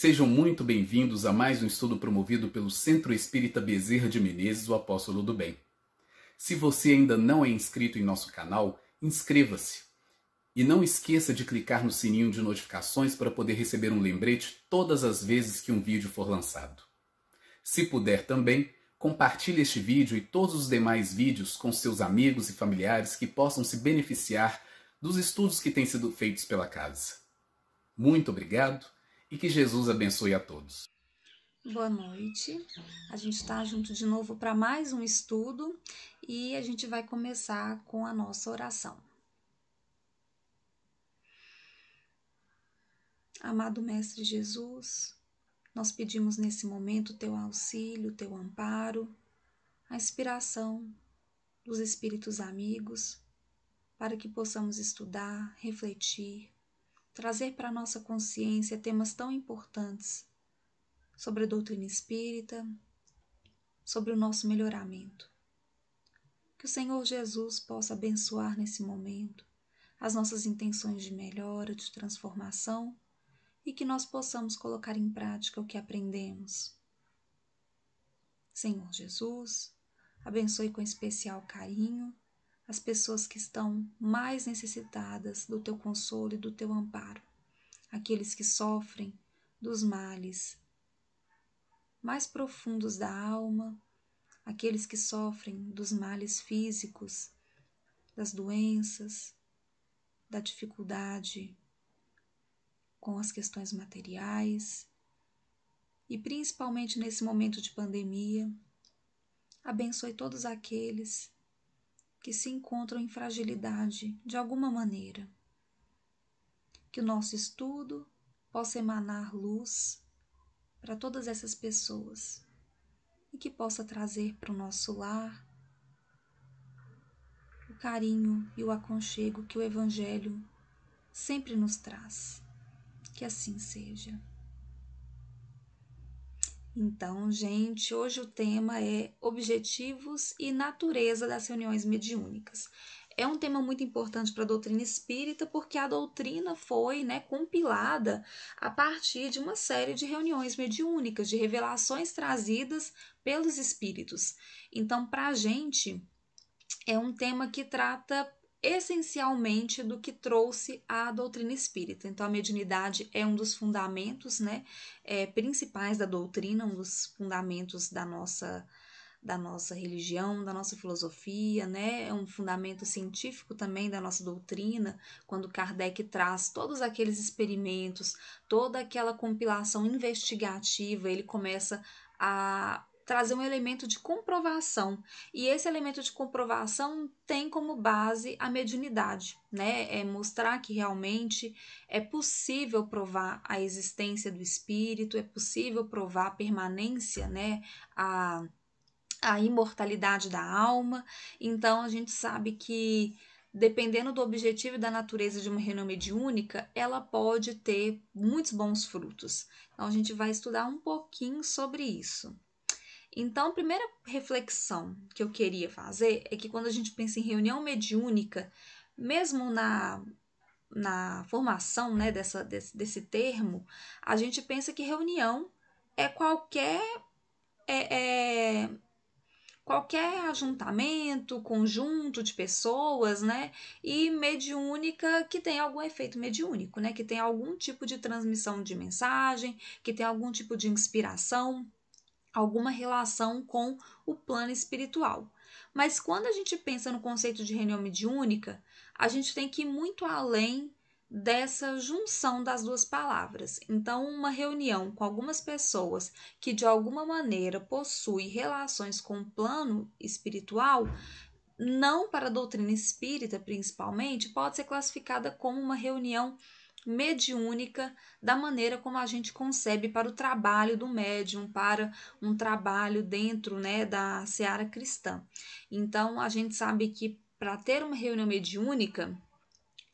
Sejam muito bem-vindos a mais um estudo promovido pelo Centro Espírita Bezerra de Menezes, o Apóstolo do Bem. Se você ainda não é inscrito em nosso canal, inscreva-se. E não esqueça de clicar no sininho de notificações para poder receber um lembrete todas as vezes que um vídeo for lançado. Se puder também, compartilhe este vídeo e todos os demais vídeos com seus amigos e familiares que possam se beneficiar dos estudos que têm sido feitos pela casa. Muito obrigado e que Jesus abençoe a todos. Boa noite. A gente está junto de novo para mais um estudo e a gente vai começar com a nossa oração. Amado Mestre Jesus, nós pedimos nesse momento teu auxílio, teu amparo, a inspiração dos Espíritos amigos, para que possamos estudar, refletir, trazer para a nossa consciência temas tão importantes sobre a doutrina espírita, sobre o nosso melhoramento. Que o Senhor Jesus possa abençoar nesse momento as nossas intenções de melhora, de transformação e que nós possamos colocar em prática o que aprendemos. Senhor Jesus, abençoe com especial carinho as pessoas que estão mais necessitadas do teu consolo e do teu amparo, aqueles que sofrem dos males mais profundos da alma, aqueles que sofrem dos males físicos, das doenças, da dificuldade com as questões materiais e principalmente nesse momento de pandemia, abençoe todos aqueles que se encontram em fragilidade de alguma maneira. Que o nosso estudo possa emanar luz para todas essas pessoas e que possa trazer para o nosso lar o carinho e o aconchego que o Evangelho sempre nos traz. Que assim seja. Então, gente, hoje o tema é objetivos e natureza das reuniões mediúnicas. É um tema muito importante para a doutrina espírita, porque a doutrina foi né, compilada a partir de uma série de reuniões mediúnicas, de revelações trazidas pelos espíritos. Então, para a gente, é um tema que trata essencialmente do que trouxe a doutrina espírita. Então, a mediunidade é um dos fundamentos né, é, principais da doutrina, um dos fundamentos da nossa da nossa religião, da nossa filosofia, né? É um fundamento científico também da nossa doutrina, quando Kardec traz todos aqueles experimentos, toda aquela compilação investigativa, ele começa a trazer um elemento de comprovação. E esse elemento de comprovação tem como base a mediunidade, né? É mostrar que realmente é possível provar a existência do espírito, é possível provar a permanência, né? A, a imortalidade da alma. Então a gente sabe que dependendo do objetivo e da natureza de uma reunião mediúnica, ela pode ter muitos bons frutos. Então, a gente vai estudar um pouquinho sobre isso. Então, a primeira reflexão que eu queria fazer é que quando a gente pensa em reunião mediúnica, mesmo na, na formação né, dessa, desse, desse termo, a gente pensa que reunião é qualquer. É, é, qualquer ajuntamento, conjunto de pessoas, né? E mediúnica que tem algum efeito mediúnico, né? Que tem algum tipo de transmissão de mensagem, que tem algum tipo de inspiração, alguma relação com o plano espiritual. Mas quando a gente pensa no conceito de reunião mediúnica, a gente tem que ir muito além dessa junção das duas palavras. Então, uma reunião com algumas pessoas que de alguma maneira possuem relações com o plano espiritual, não para a doutrina espírita principalmente, pode ser classificada como uma reunião mediúnica da maneira como a gente concebe para o trabalho do médium, para um trabalho dentro né, da seara cristã. Então, a gente sabe que para ter uma reunião mediúnica,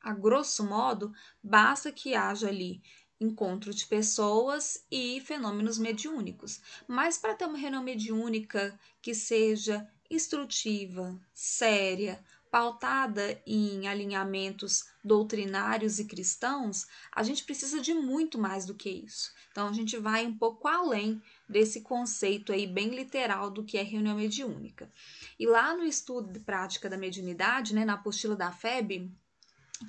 a grosso modo, basta que haja ali encontro de pessoas e fenômenos mediúnicos. Mas para ter uma reunião mediúnica que seja instrutiva, séria, pautada em alinhamentos doutrinários e cristãos, a gente precisa de muito mais do que isso. Então a gente vai um pouco além desse conceito aí bem literal do que é reunião mediúnica. E lá no estudo de prática da mediunidade, né, na apostila da FEB,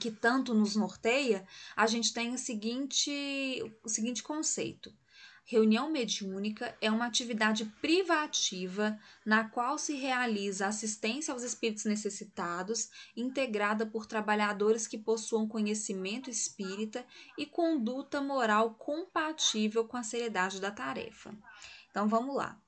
que tanto nos norteia, a gente tem o seguinte, o seguinte conceito. Reunião mediúnica é uma atividade privativa na qual se realiza assistência aos espíritos necessitados, integrada por trabalhadores que possuam conhecimento espírita e conduta moral compatível com a seriedade da tarefa. Então vamos lá.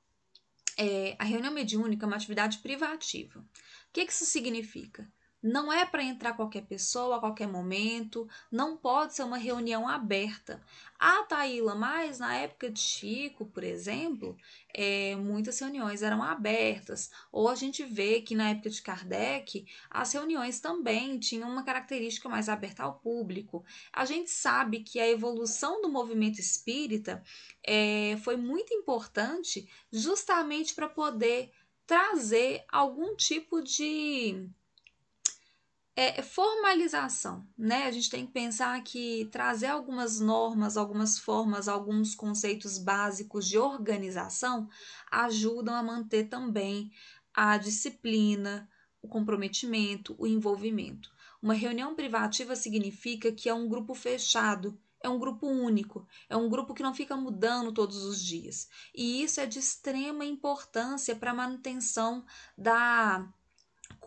É, a reunião mediúnica é uma atividade privativa. O que, que isso significa? Não é para entrar qualquer pessoa a qualquer momento, não pode ser uma reunião aberta. Ah, Taíla, mas na época de Chico, por exemplo, é, muitas reuniões eram abertas. Ou a gente vê que na época de Kardec, as reuniões também tinham uma característica mais aberta ao público. A gente sabe que a evolução do movimento espírita é, foi muito importante justamente para poder trazer algum tipo de é, é formalização, né? A gente tem que pensar que trazer algumas normas, algumas formas, alguns conceitos básicos de organização ajudam a manter também a disciplina, o comprometimento, o envolvimento. Uma reunião privativa significa que é um grupo fechado, é um grupo único, é um grupo que não fica mudando todos os dias. E isso é de extrema importância para a manutenção da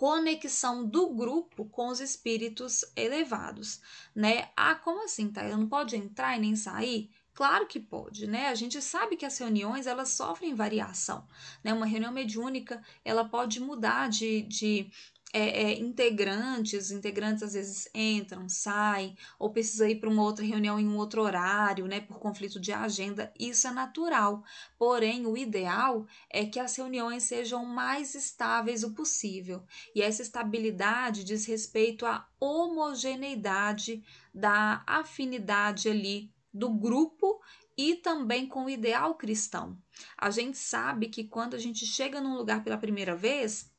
conexão do grupo com os espíritos elevados, né? Ah, como assim, tá? Ele não pode entrar e nem sair? Claro que pode, né? A gente sabe que as reuniões elas sofrem variação, né? Uma reunião mediúnica ela pode mudar de, de é, é, integrantes, integrantes às vezes entram, saem, ou precisa ir para uma outra reunião em um outro horário, né, por conflito de agenda, isso é natural. Porém, o ideal é que as reuniões sejam mais estáveis o possível. E essa estabilidade diz respeito à homogeneidade da afinidade ali do grupo e também com o ideal cristão. A gente sabe que quando a gente chega num lugar pela primeira vez,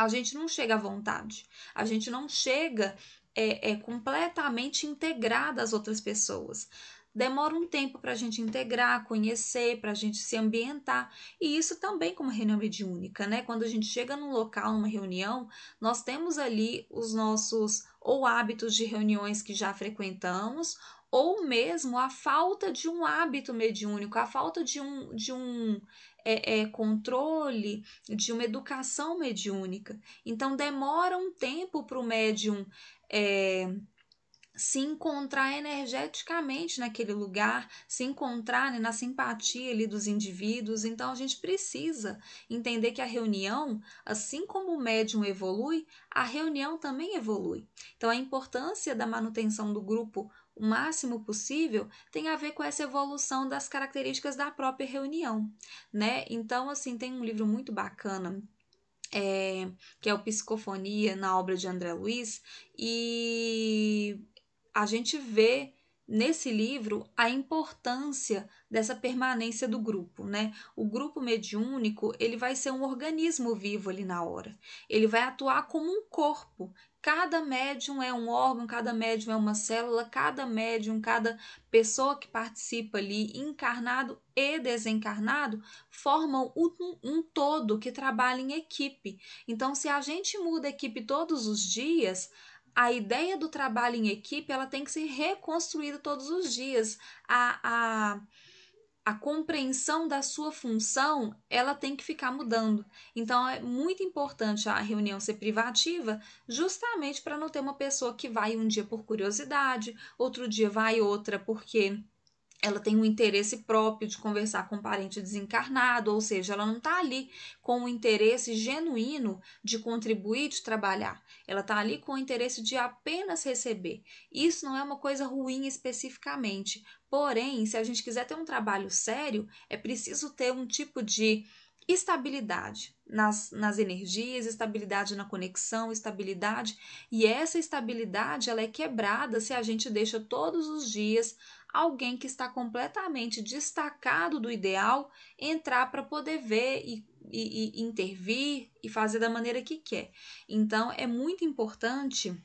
a gente não chega à vontade, a gente não chega é, é completamente integrada às outras pessoas. Demora um tempo para a gente integrar, conhecer, para a gente se ambientar. E isso também como reunião mediúnica, né? Quando a gente chega num local, numa reunião, nós temos ali os nossos ou hábitos de reuniões que já frequentamos, ou mesmo a falta de um hábito mediúnico, a falta de um, de um é, é, controle de uma educação mediúnica. Então, demora um tempo para o médium. É, se encontrar energeticamente naquele lugar, se encontrar né, na simpatia ali dos indivíduos. Então a gente precisa entender que a reunião, assim como o médium evolui, a reunião também evolui. Então a importância da manutenção do grupo o máximo possível tem a ver com essa evolução das características da própria reunião, né? Então, assim, tem um livro muito bacana é, que é o Psicofonia, na obra de André Luiz, e a gente vê nesse livro a importância dessa permanência do grupo, né? O grupo mediúnico, ele vai ser um organismo vivo ali na hora. Ele vai atuar como um corpo Cada médium é um órgão, cada médium é uma célula, cada médium, cada pessoa que participa ali, encarnado e desencarnado, formam um, um, todo que trabalha em equipe. Então, se a gente muda a equipe todos os dias, a ideia do trabalho em equipe ela tem que ser reconstruída todos os dias. A, a a compreensão da sua função ela tem que ficar mudando. Então é muito importante a reunião ser privativa, justamente para não ter uma pessoa que vai um dia por curiosidade, outro dia vai outra porque ela tem um interesse próprio de conversar com um parente desencarnado, ou seja, ela não está ali com o interesse genuíno de contribuir, de trabalhar. Ela está ali com o interesse de apenas receber. Isso não é uma coisa ruim especificamente, Porém, se a gente quiser ter um trabalho sério, é preciso ter um tipo de estabilidade nas, nas energias, estabilidade na conexão, estabilidade. E essa estabilidade ela é quebrada se a gente deixa todos os dias alguém que está completamente destacado do ideal entrar para poder ver e, e, e intervir e fazer da maneira que quer. Então, é muito importante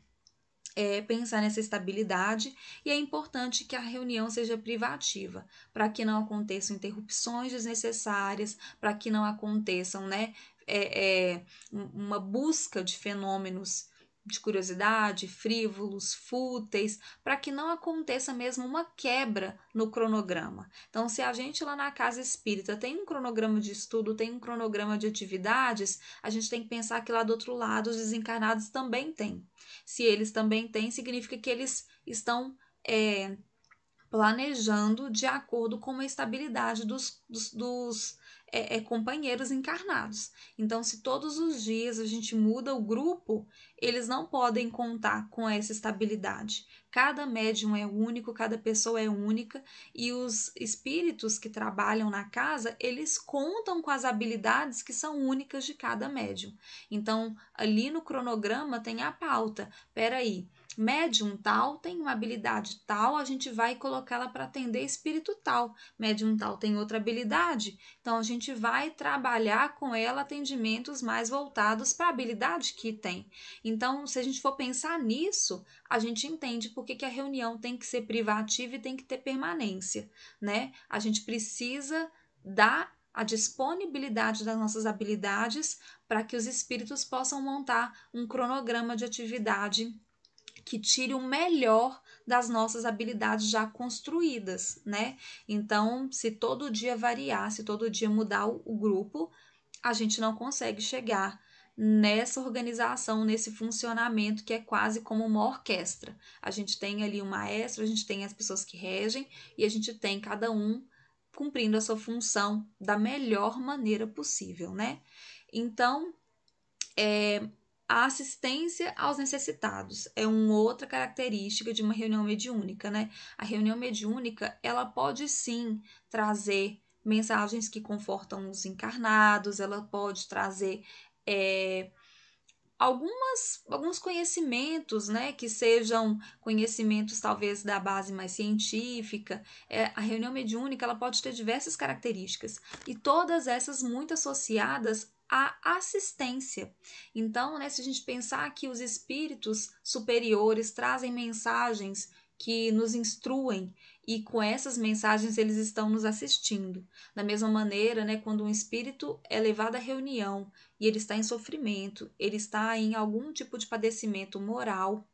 é, pensar nessa estabilidade e é importante que a reunião seja privativa, para que não aconteçam interrupções desnecessárias, para que não aconteçam né, é, é, uma busca de fenômenos de curiosidade, frívolos, fúteis, para que não aconteça mesmo uma quebra no cronograma. Então, se a gente lá na casa espírita tem um cronograma de estudo, tem um cronograma de atividades, a gente tem que pensar que lá do outro lado os desencarnados também têm. Se eles também têm, significa que eles estão. É, planejando de acordo com a estabilidade dos, dos, dos é, é, companheiros encarnados. Então, se todos os dias a gente muda o grupo, eles não podem contar com essa estabilidade. Cada médium é único, cada pessoa é única e os espíritos que trabalham na casa, eles contam com as habilidades que são únicas de cada médium. Então, ali no cronograma tem a pauta. Peraí, Médium tal tem uma habilidade tal, a gente vai colocá-la para atender espírito tal. Médium tal tem outra habilidade, então a gente vai trabalhar com ela atendimentos mais voltados para a habilidade que tem. Então, se a gente for pensar nisso, a gente entende por que, que a reunião tem que ser privativa e tem que ter permanência, né? A gente precisa dar a disponibilidade das nossas habilidades para que os espíritos possam montar um cronograma de atividade que tire o melhor das nossas habilidades já construídas, né? Então, se todo dia variar, se todo dia mudar o grupo, a gente não consegue chegar nessa organização, nesse funcionamento que é quase como uma orquestra. A gente tem ali o um maestro, a gente tem as pessoas que regem e a gente tem cada um cumprindo a sua função da melhor maneira possível, né? Então, é, a assistência aos necessitados é uma outra característica de uma reunião mediúnica, né? A reunião mediúnica, ela pode sim trazer mensagens que confortam os encarnados, ela pode trazer é, algumas, alguns conhecimentos, né? Que sejam conhecimentos talvez da base mais científica. É, a reunião mediúnica, ela pode ter diversas características e todas essas muito associadas a assistência. Então, né, se a gente pensar que os espíritos superiores trazem mensagens que nos instruem e com essas mensagens eles estão nos assistindo. Da mesma maneira, né, quando um espírito é levado à reunião e ele está em sofrimento, ele está em algum tipo de padecimento moral,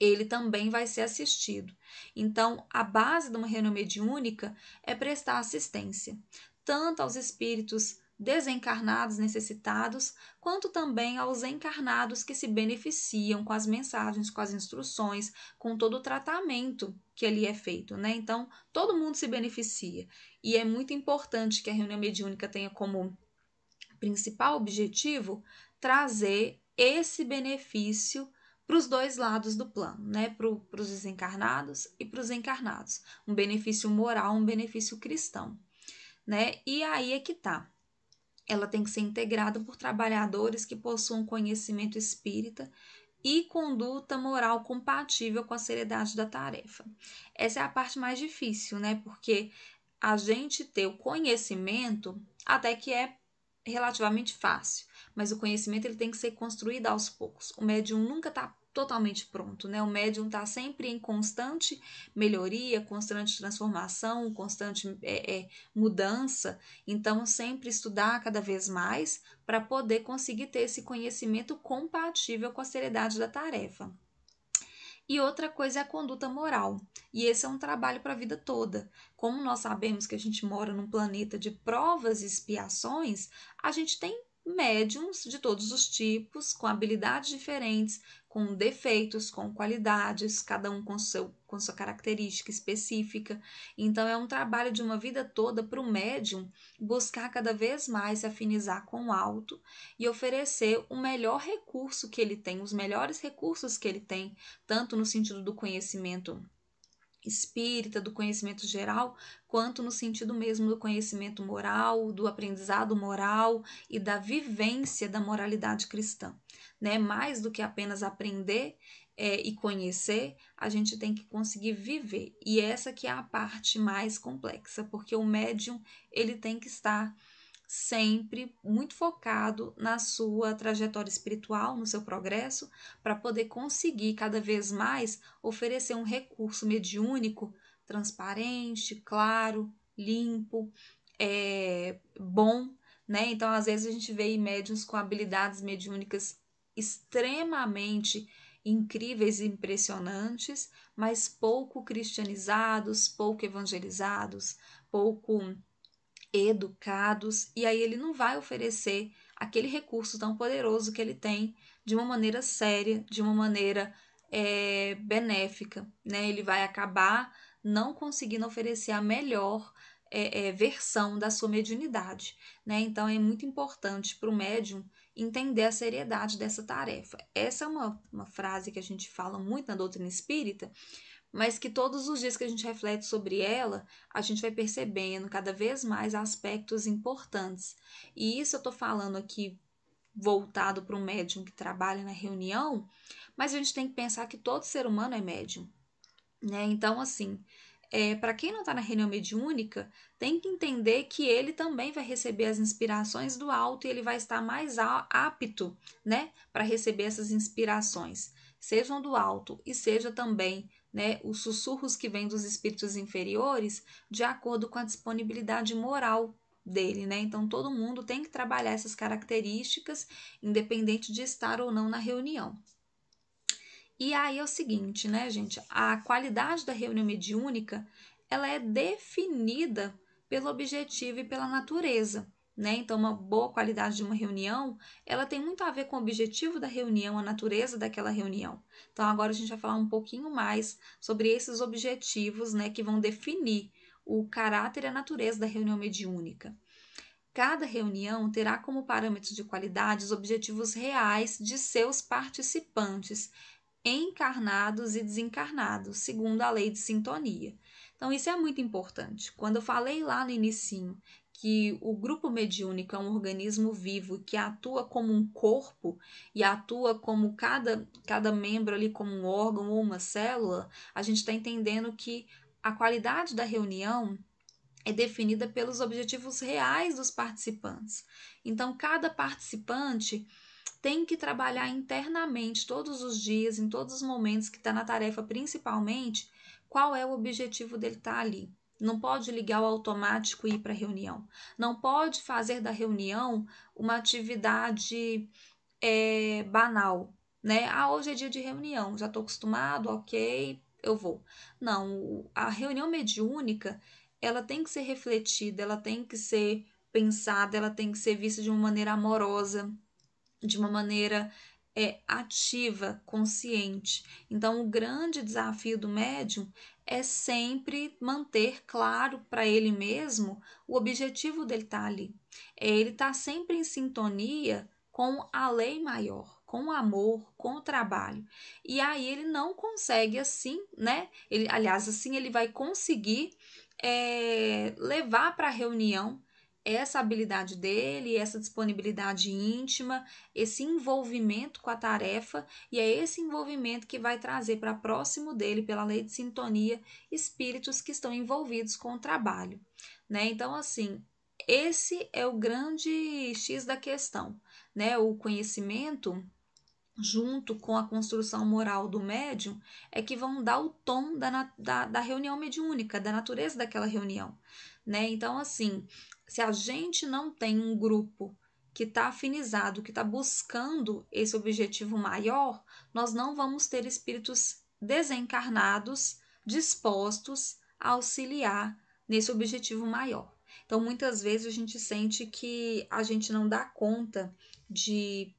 ele também vai ser assistido. Então, a base de uma reunião mediúnica é prestar assistência, tanto aos espíritos desencarnados necessitados, quanto também aos encarnados que se beneficiam com as mensagens, com as instruções, com todo o tratamento que ali é feito, né? Então, todo mundo se beneficia. E é muito importante que a reunião mediúnica tenha como principal objetivo trazer esse benefício para os dois lados do plano, né? Para os desencarnados e para os encarnados. Um benefício moral, um benefício cristão, né? E aí é que tá. Ela tem que ser integrada por trabalhadores que possuam conhecimento espírita e conduta moral compatível com a seriedade da tarefa. Essa é a parte mais difícil, né? Porque a gente ter o conhecimento até que é relativamente fácil, mas o conhecimento ele tem que ser construído aos poucos. O médium nunca está totalmente pronto, né? O médium está sempre em constante melhoria, constante transformação, constante é, é, mudança. Então, sempre estudar cada vez mais para poder conseguir ter esse conhecimento compatível com a seriedade da tarefa. E outra coisa é a conduta moral. E esse é um trabalho para a vida toda. Como nós sabemos que a gente mora num planeta de provas e expiações, a gente tem médiums de todos os tipos, com habilidades diferentes, com defeitos, com qualidades, cada um com, seu, com sua característica específica. Então, é um trabalho de uma vida toda para o médium buscar cada vez mais se afinizar com o alto e oferecer o melhor recurso que ele tem, os melhores recursos que ele tem, tanto no sentido do conhecimento espírita, do conhecimento geral, quanto no sentido mesmo do conhecimento moral, do aprendizado moral e da vivência da moralidade cristã né? Mais do que apenas aprender é, e conhecer, a gente tem que conseguir viver. E essa que é a parte mais complexa, porque o médium ele tem que estar sempre muito focado na sua trajetória espiritual, no seu progresso, para poder conseguir cada vez mais oferecer um recurso mediúnico transparente, claro, limpo, é, bom, né? Então, às vezes a gente vê médiums com habilidades mediúnicas extremamente incríveis e impressionantes, mas pouco cristianizados, pouco evangelizados, pouco educados, e aí ele não vai oferecer aquele recurso tão poderoso que ele tem de uma maneira séria, de uma maneira é, benéfica, né? Ele vai acabar não conseguindo oferecer a melhor é, é, versão da sua mediunidade, né? Então é muito importante para o médium entender a seriedade dessa tarefa. Essa é uma, uma frase que a gente fala muito na doutrina espírita, mas que todos os dias que a gente reflete sobre ela, a gente vai percebendo cada vez mais aspectos importantes. E isso eu estou falando aqui voltado para um médium que trabalha na reunião, mas a gente tem que pensar que todo ser humano é médium. Né? Então, assim, é, para quem não está na reunião mediúnica, tem que entender que ele também vai receber as inspirações do alto e ele vai estar mais apto né, para receber essas inspirações, sejam do alto e seja também né, os sussurros que vêm dos espíritos inferiores, de acordo com a disponibilidade moral dele, né? Então todo mundo tem que trabalhar essas características, independente de estar ou não na reunião. E aí é o seguinte, né, gente? A qualidade da reunião mediúnica ela é definida pelo objetivo e pela natureza. Né? Então, uma boa qualidade de uma reunião, ela tem muito a ver com o objetivo da reunião, a natureza daquela reunião. Então, agora a gente vai falar um pouquinho mais sobre esses objetivos, né, que vão definir o caráter e a natureza da reunião mediúnica. Cada reunião terá como parâmetro de qualidade os objetivos reais de seus participantes encarnados e desencarnados, segundo a lei de sintonia. Então isso é muito importante. Quando eu falei lá no início que o grupo mediúnico é um organismo vivo que atua como um corpo e atua como cada, cada membro ali como um órgão ou uma célula, a gente está entendendo que a qualidade da reunião é definida pelos objetivos reais dos participantes. Então, cada participante tem que trabalhar internamente todos os dias, em todos os momentos que está na tarefa, principalmente, qual é o objetivo dele estar tá ali. Não pode ligar o automático e ir para a reunião. Não pode fazer da reunião uma atividade é, banal, né? Ah, hoje é dia de reunião, já estou acostumado, ok, eu vou. Não, a reunião mediúnica, ela tem que ser refletida, ela tem que ser pensada, ela tem que ser vista de uma maneira amorosa, de uma maneira é ativa, consciente. Então, o grande desafio do médium é sempre manter claro para ele mesmo o objetivo dele estar tá ali. É ele está tá sempre em sintonia com a lei maior, com o amor, com o trabalho. E aí ele não consegue assim, né? Ele, aliás, assim ele vai conseguir é, levar para a reunião essa habilidade dele, essa disponibilidade íntima, esse envolvimento com a tarefa, e é esse envolvimento que vai trazer para próximo dele, pela lei de sintonia, espíritos que estão envolvidos com o trabalho. Né? Então, assim, esse é o grande X da questão. Né? O conhecimento, junto com a construção moral do médium, é que vão dar o tom da, da, da reunião mediúnica, da natureza daquela reunião. Né? Então, assim, se a gente não tem um grupo que está afinizado, que está buscando esse objetivo maior, nós não vamos ter espíritos desencarnados dispostos a auxiliar nesse objetivo maior. Então, muitas vezes a gente sente que a gente não dá conta de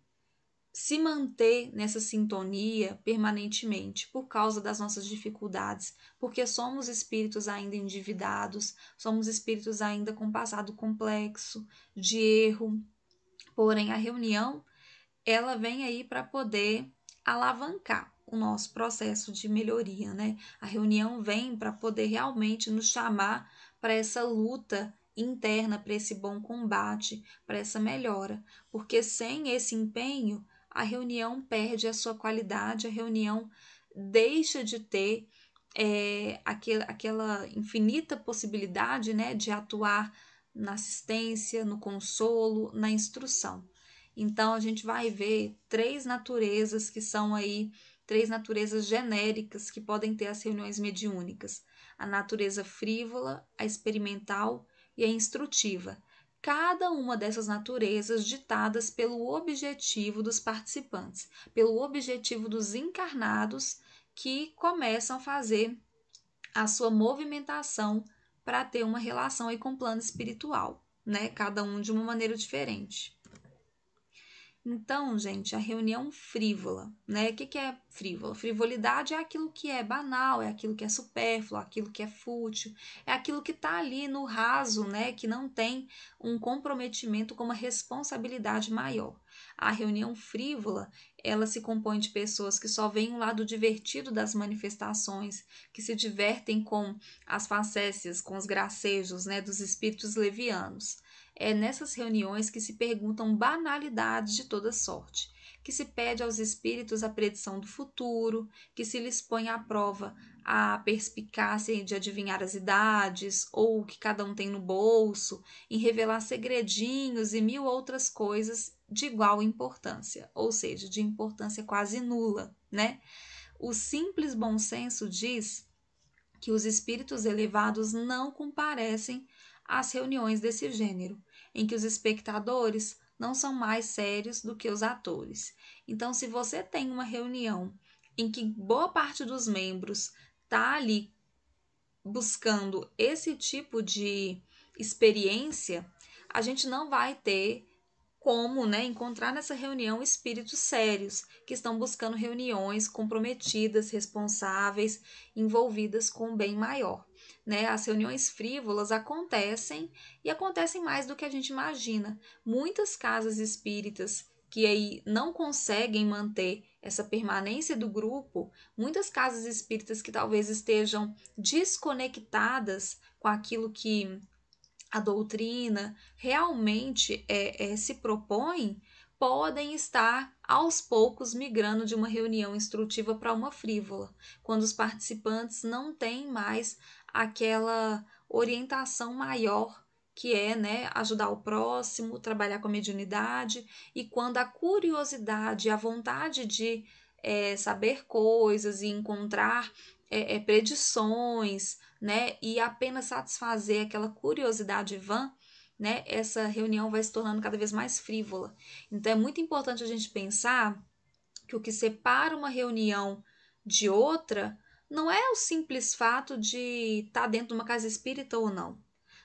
se manter nessa sintonia permanentemente por causa das nossas dificuldades, porque somos espíritos ainda endividados, somos espíritos ainda com passado complexo, de erro. Porém, a reunião ela vem aí para poder alavancar o nosso processo de melhoria, né? A reunião vem para poder realmente nos chamar para essa luta interna, para esse bom combate, para essa melhora, porque sem esse empenho a reunião perde a sua qualidade, a reunião deixa de ter é, aquele, aquela infinita possibilidade né, de atuar na assistência, no consolo, na instrução. Então a gente vai ver três naturezas que são aí três naturezas genéricas que podem ter as reuniões mediúnicas: a natureza frívola, a experimental e a instrutiva cada uma dessas naturezas ditadas pelo objetivo dos participantes, pelo objetivo dos encarnados que começam a fazer a sua movimentação para ter uma relação aí com o plano espiritual, né? Cada um de uma maneira diferente. Então, gente, a reunião frívola, né? O que, que é frívola? Frivolidade é aquilo que é banal, é aquilo que é supérfluo, é aquilo que é fútil, é aquilo que está ali no raso, né? Que não tem um comprometimento com uma responsabilidade maior. A reunião frívola, ela se compõe de pessoas que só veem o um lado divertido das manifestações, que se divertem com as facécias, com os gracejos, né? Dos espíritos levianos. É nessas reuniões que se perguntam banalidades de toda sorte, que se pede aos espíritos a predição do futuro, que se lhes põe à prova a perspicácia de adivinhar as idades, ou o que cada um tem no bolso, em revelar segredinhos e mil outras coisas de igual importância, ou seja, de importância quase nula, né? O simples bom senso diz que os espíritos elevados não comparecem às reuniões desse gênero, em que os espectadores não são mais sérios do que os atores. Então, se você tem uma reunião em que boa parte dos membros está ali buscando esse tipo de experiência, a gente não vai ter como né, encontrar nessa reunião espíritos sérios que estão buscando reuniões comprometidas, responsáveis, envolvidas com o um bem maior né? As reuniões frívolas acontecem e acontecem mais do que a gente imagina. Muitas casas espíritas que aí não conseguem manter essa permanência do grupo, muitas casas espíritas que talvez estejam desconectadas com aquilo que a doutrina realmente é, é, se propõe, podem estar aos poucos migrando de uma reunião instrutiva para uma frívola, quando os participantes não têm mais aquela orientação maior que é né, ajudar o próximo, trabalhar com a mediunidade, e quando a curiosidade, a vontade de é, saber coisas e encontrar é, é, predições, né, e apenas satisfazer aquela curiosidade vã, né, essa reunião vai se tornando cada vez mais frívola. Então é muito importante a gente pensar que o que separa uma reunião de outra não é o simples fato de estar tá dentro de uma casa espírita ou não.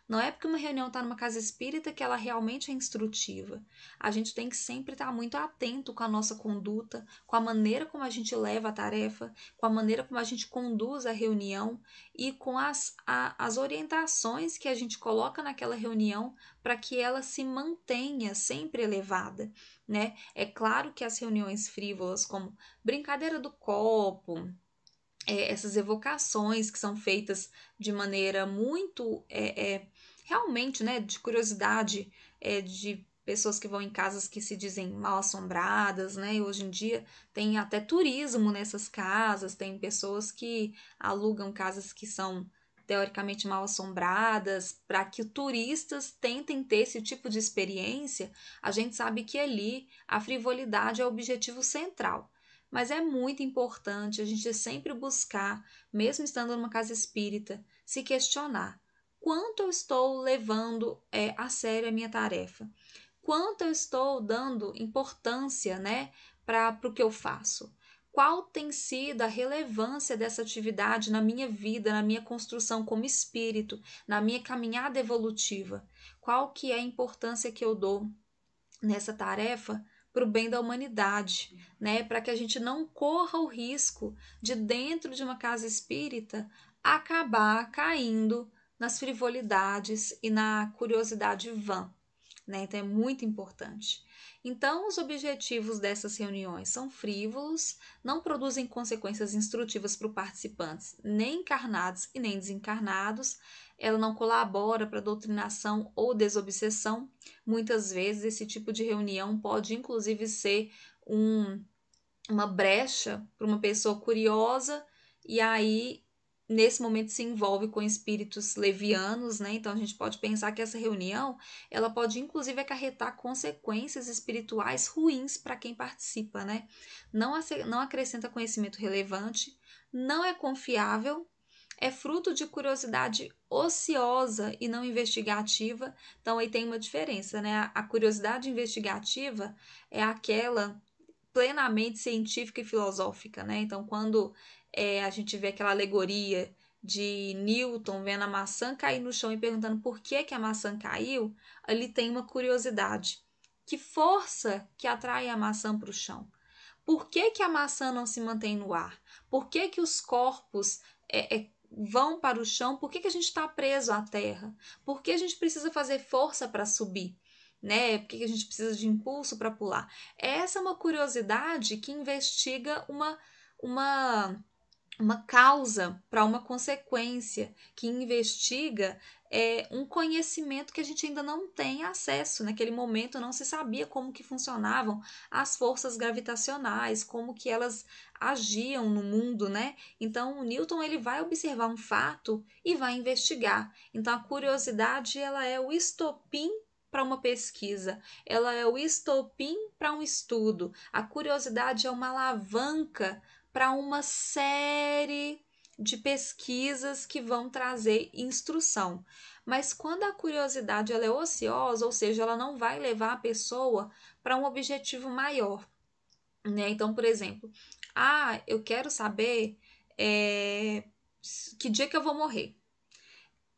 Não é porque uma reunião está numa casa espírita que ela realmente é instrutiva. A gente tem que sempre estar tá muito atento com a nossa conduta, com a maneira como a gente leva a tarefa, com a maneira como a gente conduz a reunião e com as, a, as orientações que a gente coloca naquela reunião para que ela se mantenha sempre elevada. Né? É claro que as reuniões frívolas, como brincadeira do copo, é, essas evocações que são feitas de maneira muito é, é, realmente né, de curiosidade é, de pessoas que vão em casas que se dizem mal assombradas, né? E hoje em dia tem até turismo nessas casas, tem pessoas que alugam casas que são teoricamente mal assombradas, para que turistas tentem ter esse tipo de experiência, a gente sabe que ali a frivolidade é o objetivo central mas é muito importante a gente sempre buscar, mesmo estando numa casa espírita, se questionar quanto eu estou levando é, a sério a minha tarefa, quanto eu estou dando importância né, para o que eu faço. Qual tem sido a relevância dessa atividade na minha vida, na minha construção como espírito, na minha caminhada evolutiva? Qual que é a importância que eu dou nessa tarefa para o bem da humanidade, né? Para que a gente não corra o risco de dentro de uma casa espírita acabar caindo nas frivolidades e na curiosidade vã, né? Então é muito importante. Então, os objetivos dessas reuniões são frívolos, não produzem consequências instrutivas para os participantes, nem encarnados e nem desencarnados, ela não colabora para doutrinação ou desobsessão. Muitas vezes esse tipo de reunião pode inclusive ser um, uma brecha para uma pessoa curiosa e aí nesse momento se envolve com espíritos levianos, né? Então a gente pode pensar que essa reunião, ela pode inclusive acarretar consequências espirituais ruins para quem participa, né? Não, não acrescenta conhecimento relevante, não é confiável é fruto de curiosidade ociosa e não investigativa. Então, aí tem uma diferença, né? A curiosidade investigativa é aquela plenamente científica e filosófica, né? Então, quando é, a gente vê aquela alegoria de Newton vendo a maçã cair no chão e perguntando por que, que a maçã caiu, ali tem uma curiosidade. Que força que atrai a maçã para o chão? Por que, que a maçã não se mantém no ar? Por que, que os corpos é, é, vão para o chão, por que, que a gente está preso à terra? Por que a gente precisa fazer força para subir? Né? Por que, que a gente precisa de impulso para pular? Essa é uma curiosidade que investiga uma, uma, uma causa para uma consequência, que investiga é, um conhecimento que a gente ainda não tem acesso. Naquele momento não se sabia como que funcionavam as forças gravitacionais, como que elas agiam no mundo, né? Então, o Newton ele vai observar um fato e vai investigar. Então, a curiosidade ela é o estopim para uma pesquisa, ela é o estopim para um estudo. A curiosidade é uma alavanca para uma série de pesquisas que vão trazer instrução. Mas quando a curiosidade ela é ociosa, ou seja, ela não vai levar a pessoa para um objetivo maior, né? Então, por exemplo, ah, eu quero saber é, que dia que eu vou morrer.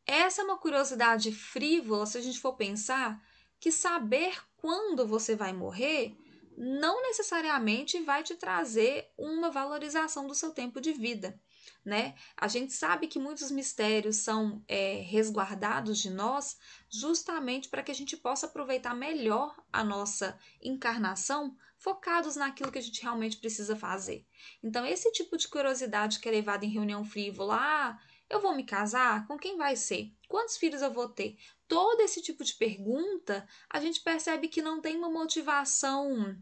Essa é uma curiosidade frívola, se a gente for pensar que saber quando você vai morrer não necessariamente vai te trazer uma valorização do seu tempo de vida. Né? A gente sabe que muitos mistérios são é, resguardados de nós justamente para que a gente possa aproveitar melhor a nossa encarnação focados naquilo que a gente realmente precisa fazer. Então, esse tipo de curiosidade que é levada em reunião frívola, ah, eu vou me casar? Com quem vai ser? Quantos filhos eu vou ter? Todo esse tipo de pergunta, a gente percebe que não tem uma motivação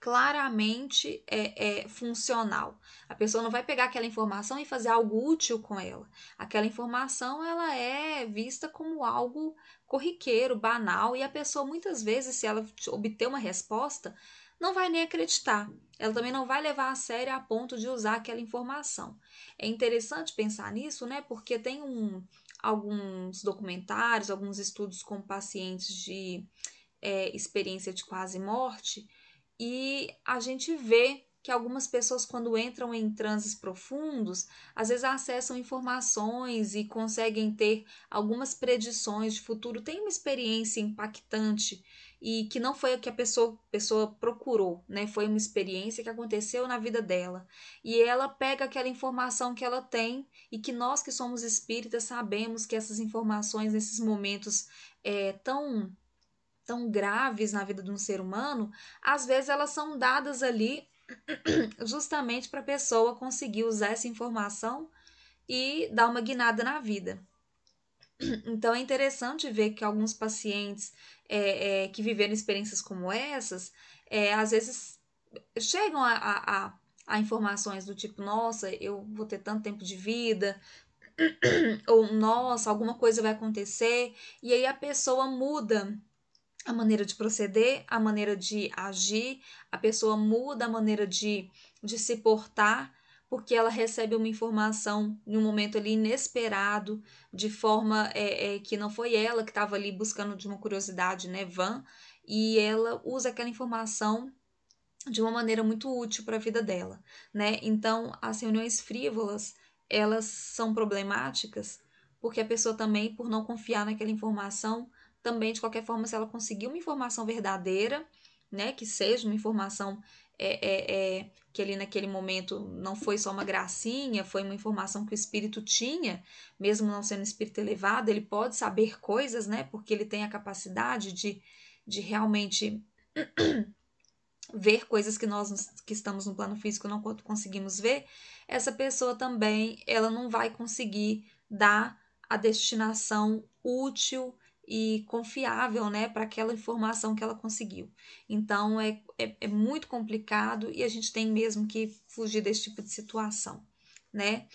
claramente é, é, funcional. A pessoa não vai pegar aquela informação e fazer algo útil com ela. Aquela informação ela é vista como algo corriqueiro, banal e a pessoa muitas vezes, se ela obter uma resposta, não vai nem acreditar. Ela também não vai levar a sério a ponto de usar aquela informação. É interessante pensar nisso, né? Porque tem um, alguns documentários, alguns estudos com pacientes de é, experiência de quase morte, e a gente vê que algumas pessoas, quando entram em transes profundos, às vezes acessam informações e conseguem ter algumas predições de futuro, tem uma experiência impactante e que não foi o que a pessoa, pessoa procurou, né? Foi uma experiência que aconteceu na vida dela. E ela pega aquela informação que ela tem e que nós que somos espíritas sabemos que essas informações, nesses momentos é, tão tão graves na vida de um ser humano, às vezes elas são dadas ali justamente para a pessoa conseguir usar essa informação e dar uma guinada na vida. Então é interessante ver que alguns pacientes é, é, que viveram experiências como essas, é, às vezes chegam a, a, a, informações do tipo, nossa, eu vou ter tanto tempo de vida, ou nossa, alguma coisa vai acontecer, e aí a pessoa muda a maneira de proceder, a maneira de agir, a pessoa muda a maneira de, de se portar porque ela recebe uma informação em um momento ali inesperado, de forma é, é, que não foi ela que estava ali buscando de uma curiosidade, né, Van, e ela usa aquela informação de uma maneira muito útil para a vida dela, né? Então, as reuniões frívolas, elas são problemáticas, porque a pessoa também, por não confiar naquela informação, também de qualquer forma, se ela conseguir uma informação verdadeira, né, que seja uma informação é, é, é, que ali naquele momento não foi só uma gracinha, foi uma informação que o espírito tinha, mesmo não sendo um espírito elevado, ele pode saber coisas, né? Porque ele tem a capacidade de, de realmente ver coisas que nós que estamos no plano físico não conseguimos ver. Essa pessoa também, ela não vai conseguir dar a destinação útil e confiável né, para aquela informação que ela conseguiu. Então é, é, é, muito complicado e a gente tem mesmo que fugir desse tipo de situação. Né?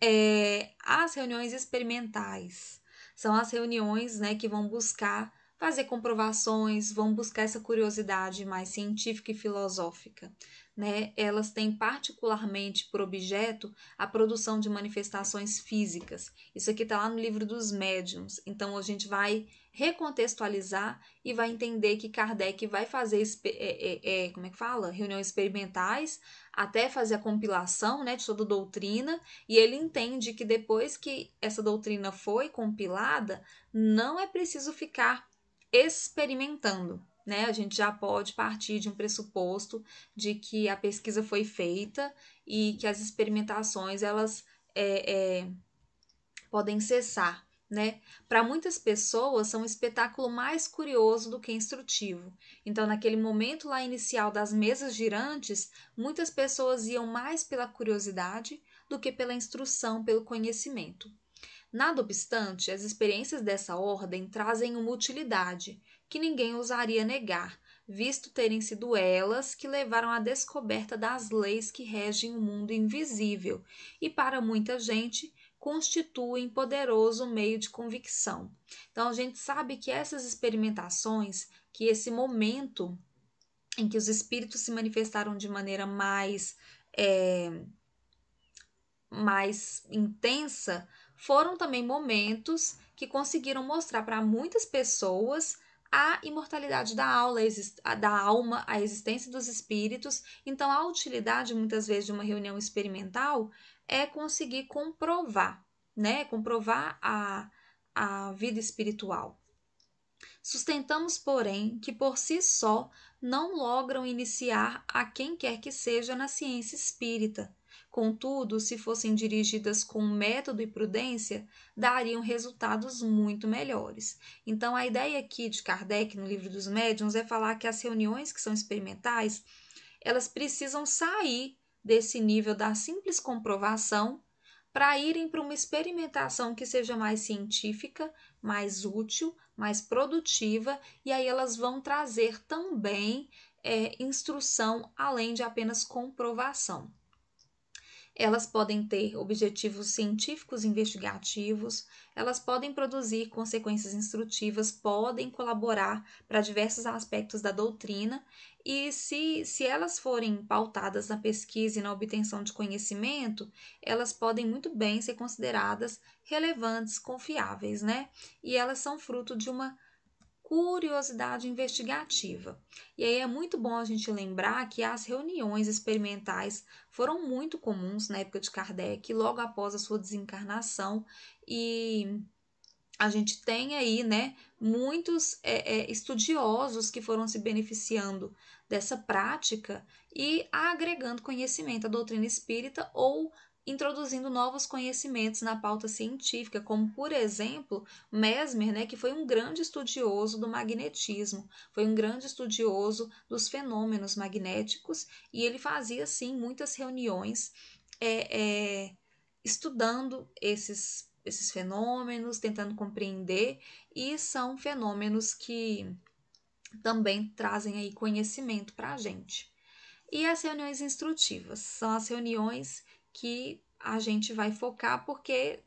É, as reuniões experimentais são as reuniões né, que vão buscar fazer comprovações, vão buscar essa curiosidade mais científica e filosófica, né, elas têm particularmente por objeto a produção de manifestações físicas. Isso aqui está lá no livro dos médiums. Então a gente vai recontextualizar e vai entender que Kardec vai fazer é, é, é, como é que fala? reuniões experimentais até fazer a compilação né, de toda a doutrina, e ele entende que depois que essa doutrina foi compilada, não é preciso ficar experimentando né? A gente já pode partir de um pressuposto de que a pesquisa foi feita e que as experimentações elas é, é, podem cessar, né? Para muitas pessoas, são um espetáculo mais curioso do que instrutivo. Então, naquele momento lá inicial das mesas girantes, muitas pessoas iam mais pela curiosidade do que pela instrução, pelo conhecimento. Nada obstante, as experiências dessa ordem trazem uma utilidade que ninguém ousaria negar, visto terem sido elas que levaram à descoberta das leis que regem o mundo invisível e, para muita gente, constituem poderoso meio de convicção. Então, a gente sabe que essas experimentações, que esse momento em que os espíritos se manifestaram de maneira mais, é, mais intensa, foram também momentos que conseguiram mostrar para muitas pessoas a imortalidade da, aula, da alma, a existência dos espíritos. Então, a utilidade, muitas vezes, de uma reunião experimental é conseguir comprovar, né? Comprovar a, a vida espiritual. Sustentamos, porém, que por si só não logram iniciar a quem quer que seja na ciência espírita, Contudo, se fossem dirigidas com método e prudência, dariam resultados muito melhores. Então, a ideia aqui de Kardec no livro dos médiuns é falar que as reuniões que são experimentais, elas precisam sair desse nível da simples comprovação para irem para uma experimentação que seja mais científica, mais útil, mais produtiva, e aí elas vão trazer também é, instrução além de apenas comprovação. Elas podem ter objetivos científicos investigativos, elas podem produzir consequências instrutivas, podem colaborar para diversos aspectos da doutrina, e se, se elas forem pautadas na pesquisa e na obtenção de conhecimento, elas podem muito bem ser consideradas relevantes, confiáveis, né? E elas são fruto de uma curiosidade investigativa. E aí é muito bom a gente lembrar que as reuniões experimentais foram muito comuns na época de Kardec, logo após a sua desencarnação, e a gente tem aí, né, muitos é, é, estudiosos que foram se beneficiando dessa prática e agregando conhecimento à doutrina espírita ou introduzindo novos conhecimentos na pauta científica, como por exemplo Mesmer, né, que foi um grande estudioso do magnetismo, foi um grande estudioso dos fenômenos magnéticos e ele fazia assim muitas reuniões é, é, estudando esses esses fenômenos, tentando compreender, e são fenômenos que também trazem aí conhecimento para a gente. E as reuniões instrutivas são as reuniões que a gente vai focar, porque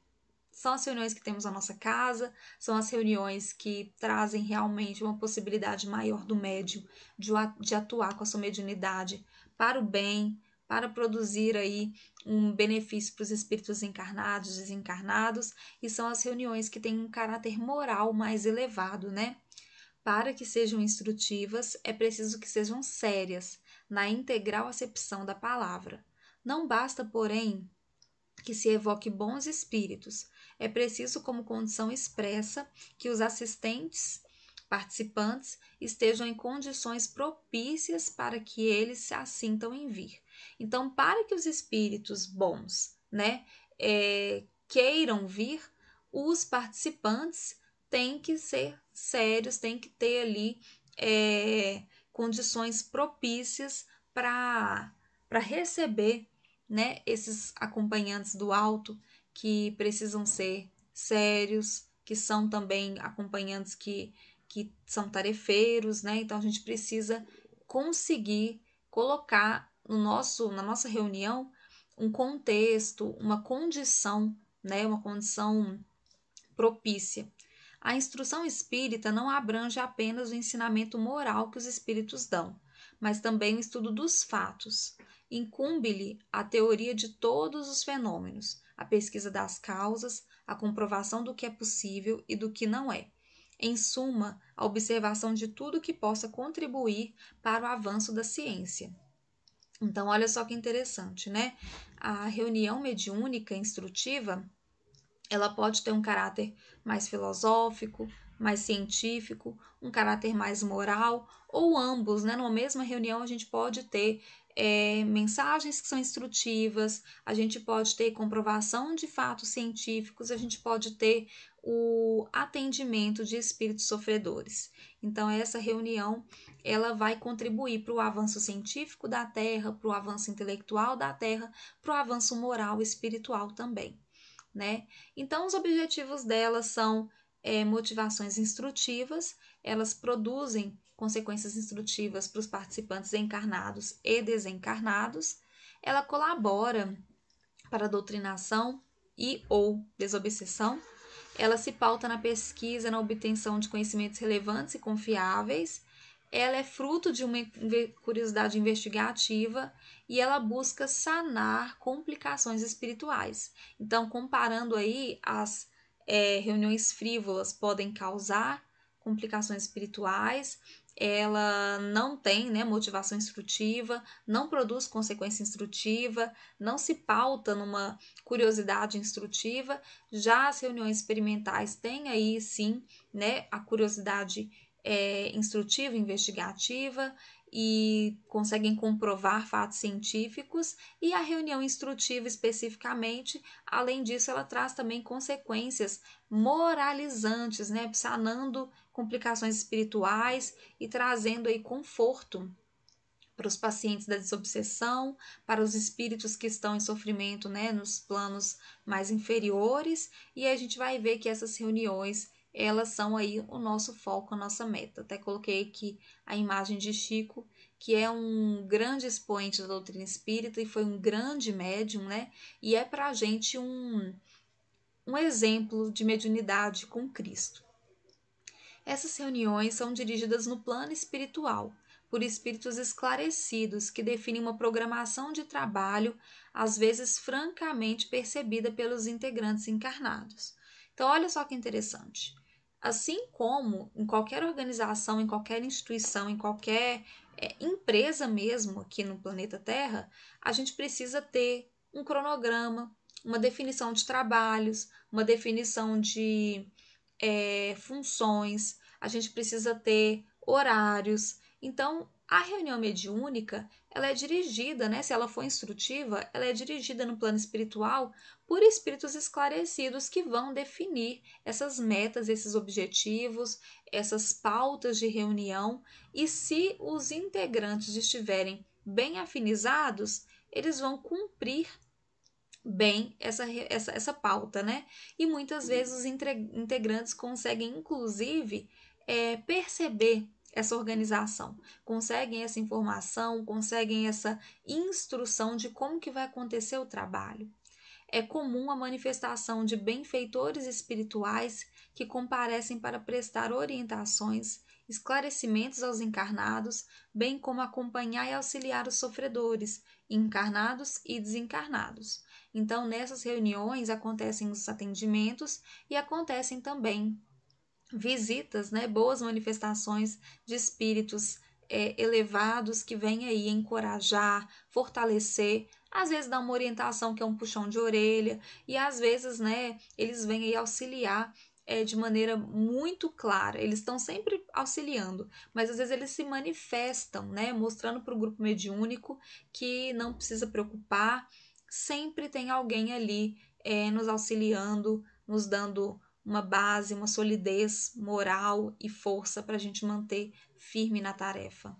são as reuniões que temos na nossa casa, são as reuniões que trazem realmente uma possibilidade maior do médium de atuar com a sua mediunidade para o bem, para produzir aí um benefício para os espíritos encarnados, desencarnados, e são as reuniões que têm um caráter moral mais elevado, né? Para que sejam instrutivas, é preciso que sejam sérias, na integral acepção da palavra. Não basta, porém, que se evoque bons espíritos. É preciso, como condição expressa, que os assistentes participantes estejam em condições propícias para que eles se assintam em vir. Então, para que os espíritos bons, né, é, queiram vir, os participantes têm que ser sérios, têm que ter ali é, condições propícias para receber né, esses acompanhantes do alto que precisam ser sérios, que são também acompanhantes que, que são tarefeiros, né? Então a gente precisa conseguir colocar no nosso na nossa reunião um contexto, uma condição, né, uma condição propícia. A instrução espírita não abrange apenas o ensinamento moral que os espíritos dão, mas também o estudo dos fatos, incumbe-lhe a teoria de todos os fenômenos, a pesquisa das causas, a comprovação do que é possível e do que não é. Em suma, a observação de tudo que possa contribuir para o avanço da ciência. Então, olha só que interessante, né? A reunião mediúnica instrutiva, ela pode ter um caráter mais filosófico, mais científico, um caráter mais moral, ou ambos, né? Numa mesma reunião a gente pode ter é, mensagens que são instrutivas, a gente pode ter comprovação de fatos científicos, a gente pode ter o atendimento de espíritos sofredores. Então, essa reunião ela vai contribuir para o avanço científico da Terra, para o avanço intelectual da Terra, para o avanço moral e espiritual também. Né? Então, os objetivos dela são é, motivações instrutivas, elas produzem consequências instrutivas para os participantes encarnados e desencarnados, ela colabora para a doutrinação e ou desobsessão, ela se pauta na pesquisa, na obtenção de conhecimentos relevantes e confiáveis, ela é fruto de uma curiosidade investigativa e ela busca sanar complicações espirituais. Então, comparando aí as é, reuniões frívolas podem causar complicações espirituais, ela não tem né, motivação instrutiva, não produz consequência instrutiva, não se pauta numa curiosidade instrutiva. Já as reuniões experimentais têm aí sim né, a curiosidade é, instrutiva, investigativa, e conseguem comprovar fatos científicos e a reunião instrutiva especificamente, além disso, ela traz também consequências moralizantes, né, sanando complicações espirituais e trazendo aí conforto para os pacientes da desobsessão, para os espíritos que estão em sofrimento, né, nos planos mais inferiores, e a gente vai ver que essas reuniões elas são aí o nosso foco, a nossa meta. Até coloquei aqui a imagem de Chico, que é um grande expoente da doutrina espírita e foi um grande médium, né? E é para a gente um, um exemplo de mediunidade com Cristo. Essas reuniões são dirigidas no plano espiritual, por espíritos esclarecidos que definem uma programação de trabalho, às vezes francamente percebida pelos integrantes encarnados. Então, olha só que interessante. Assim como em qualquer organização, em qualquer instituição, em qualquer é, empresa mesmo aqui no planeta Terra, a gente precisa ter um cronograma, uma definição de trabalhos, uma definição de é, funções, a gente precisa ter horários. Então, a reunião mediúnica ela é dirigida, né, se ela for instrutiva, ela é dirigida no plano espiritual por espíritos esclarecidos que vão definir essas metas, esses objetivos, essas pautas de reunião, e se os integrantes estiverem bem afinizados, eles vão cumprir bem essa, essa, essa pauta, né? E muitas vezes os integrantes conseguem, inclusive, é, perceber essa organização, conseguem essa informação, conseguem essa instrução de como que vai acontecer o trabalho. É comum a manifestação de benfeitores espirituais que comparecem para prestar orientações, esclarecimentos aos encarnados, bem como acompanhar e auxiliar os sofredores, encarnados e desencarnados. Então, nessas reuniões acontecem os atendimentos e acontecem também visitas, né, boas manifestações de espíritos é, elevados que vêm aí encorajar, fortalecer, às vezes dá uma orientação que é um puxão de orelha e às vezes, né, eles vêm aí auxiliar é, de maneira muito clara. Eles estão sempre auxiliando, mas às vezes eles se manifestam, né? Mostrando para o grupo mediúnico que não precisa preocupar, sempre tem alguém ali é, nos auxiliando, nos dando uma base, uma solidez moral e força para a gente manter firme na tarefa.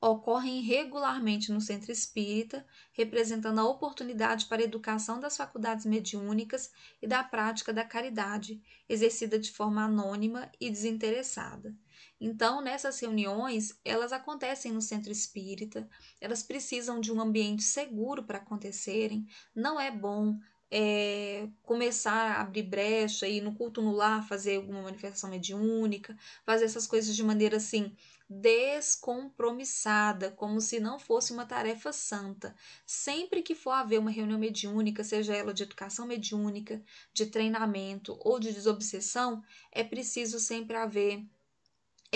Ocorrem regularmente no centro espírita, representando a oportunidade para a educação das faculdades mediúnicas e da prática da caridade, exercida de forma anônima e desinteressada. Então, nessas reuniões, elas acontecem no centro espírita, elas precisam de um ambiente seguro para acontecerem, não é bom é, começar a abrir brecha e no culto no lar fazer alguma manifestação mediúnica, fazer essas coisas de maneira assim descompromissada, como se não fosse uma tarefa santa. Sempre que for haver uma reunião mediúnica, seja ela de educação mediúnica, de treinamento ou de desobsessão, é preciso sempre haver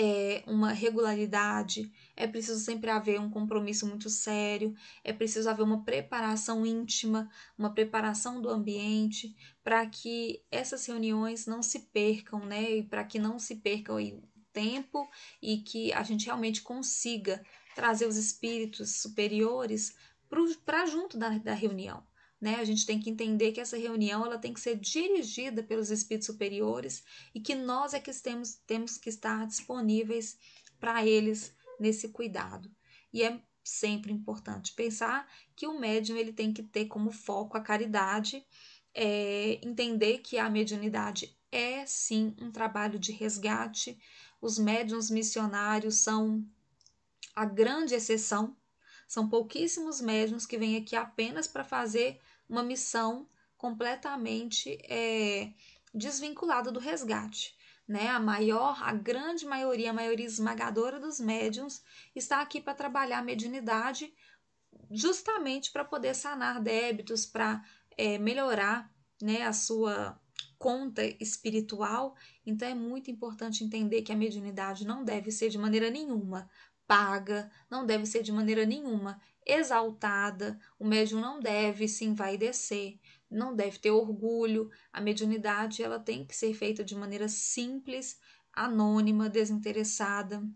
é uma regularidade, é preciso sempre haver um compromisso muito sério, é preciso haver uma preparação íntima, uma preparação do ambiente para que essas reuniões não se percam, né? E para que não se percam tempo e que a gente realmente consiga trazer os espíritos superiores para junto da, da reunião né? A gente tem que entender que essa reunião ela tem que ser dirigida pelos espíritos superiores e que nós é que temos, temos que estar disponíveis para eles nesse cuidado. E é sempre importante pensar que o médium ele tem que ter como foco a caridade, é, entender que a mediunidade é sim um trabalho de resgate. Os médiums missionários são a grande exceção são pouquíssimos médiums que vêm aqui apenas para fazer uma missão completamente é, desvinculada do resgate. Né? A maior, a grande maioria, a maioria esmagadora dos médiums está aqui para trabalhar a mediunidade justamente para poder sanar débitos, para é, melhorar né, a sua conta espiritual. Então é muito importante entender que a mediunidade não deve ser de maneira nenhuma paga, não deve ser de maneira nenhuma exaltada, o médium não deve se envaidecer, não deve ter orgulho. A mediunidade ela tem que ser feita de maneira simples, anônima, desinteressada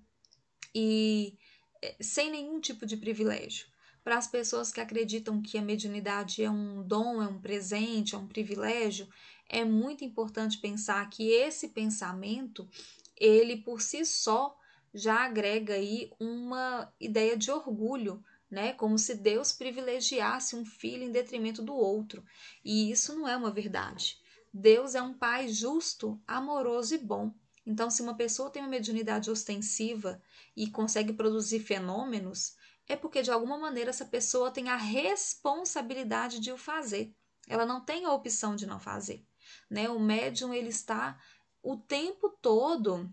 e eh, sem nenhum tipo de privilégio. Para as pessoas que acreditam que a mediunidade é um dom, é um presente, é um privilégio, é muito importante pensar que esse pensamento, ele por si só já agrega aí uma ideia de orgulho né? Como se Deus privilegiasse um filho em detrimento do outro. E isso não é uma verdade. Deus é um pai justo, amoroso e bom. Então, se uma pessoa tem uma mediunidade ostensiva e consegue produzir fenômenos, é porque de alguma maneira essa pessoa tem a responsabilidade de o fazer. Ela não tem a opção de não fazer. Né? O médium ele está o tempo todo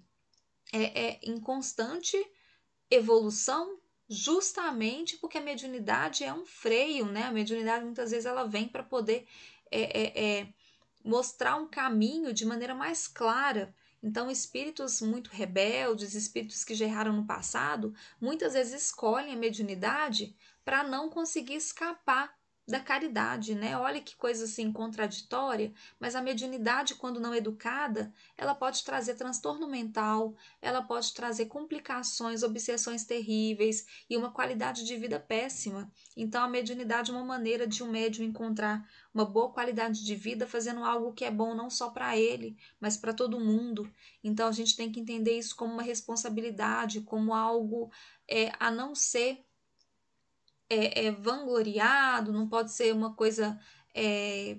é, é em constante evolução, justamente porque a mediunidade é um freio, né? A mediunidade muitas vezes ela vem para poder é, é, é, mostrar um caminho de maneira mais clara. Então, espíritos muito rebeldes, espíritos que já erraram no passado, muitas vezes escolhem a mediunidade para não conseguir escapar da caridade, né? Olha que coisa assim contraditória, mas a mediunidade, quando não educada, ela pode trazer transtorno mental, ela pode trazer complicações, obsessões terríveis e uma qualidade de vida péssima. Então, a mediunidade é uma maneira de um médium encontrar uma boa qualidade de vida fazendo algo que é bom não só para ele, mas para todo mundo. Então, a gente tem que entender isso como uma responsabilidade, como algo é, a não ser é, é vangloriado, não pode ser uma coisa é,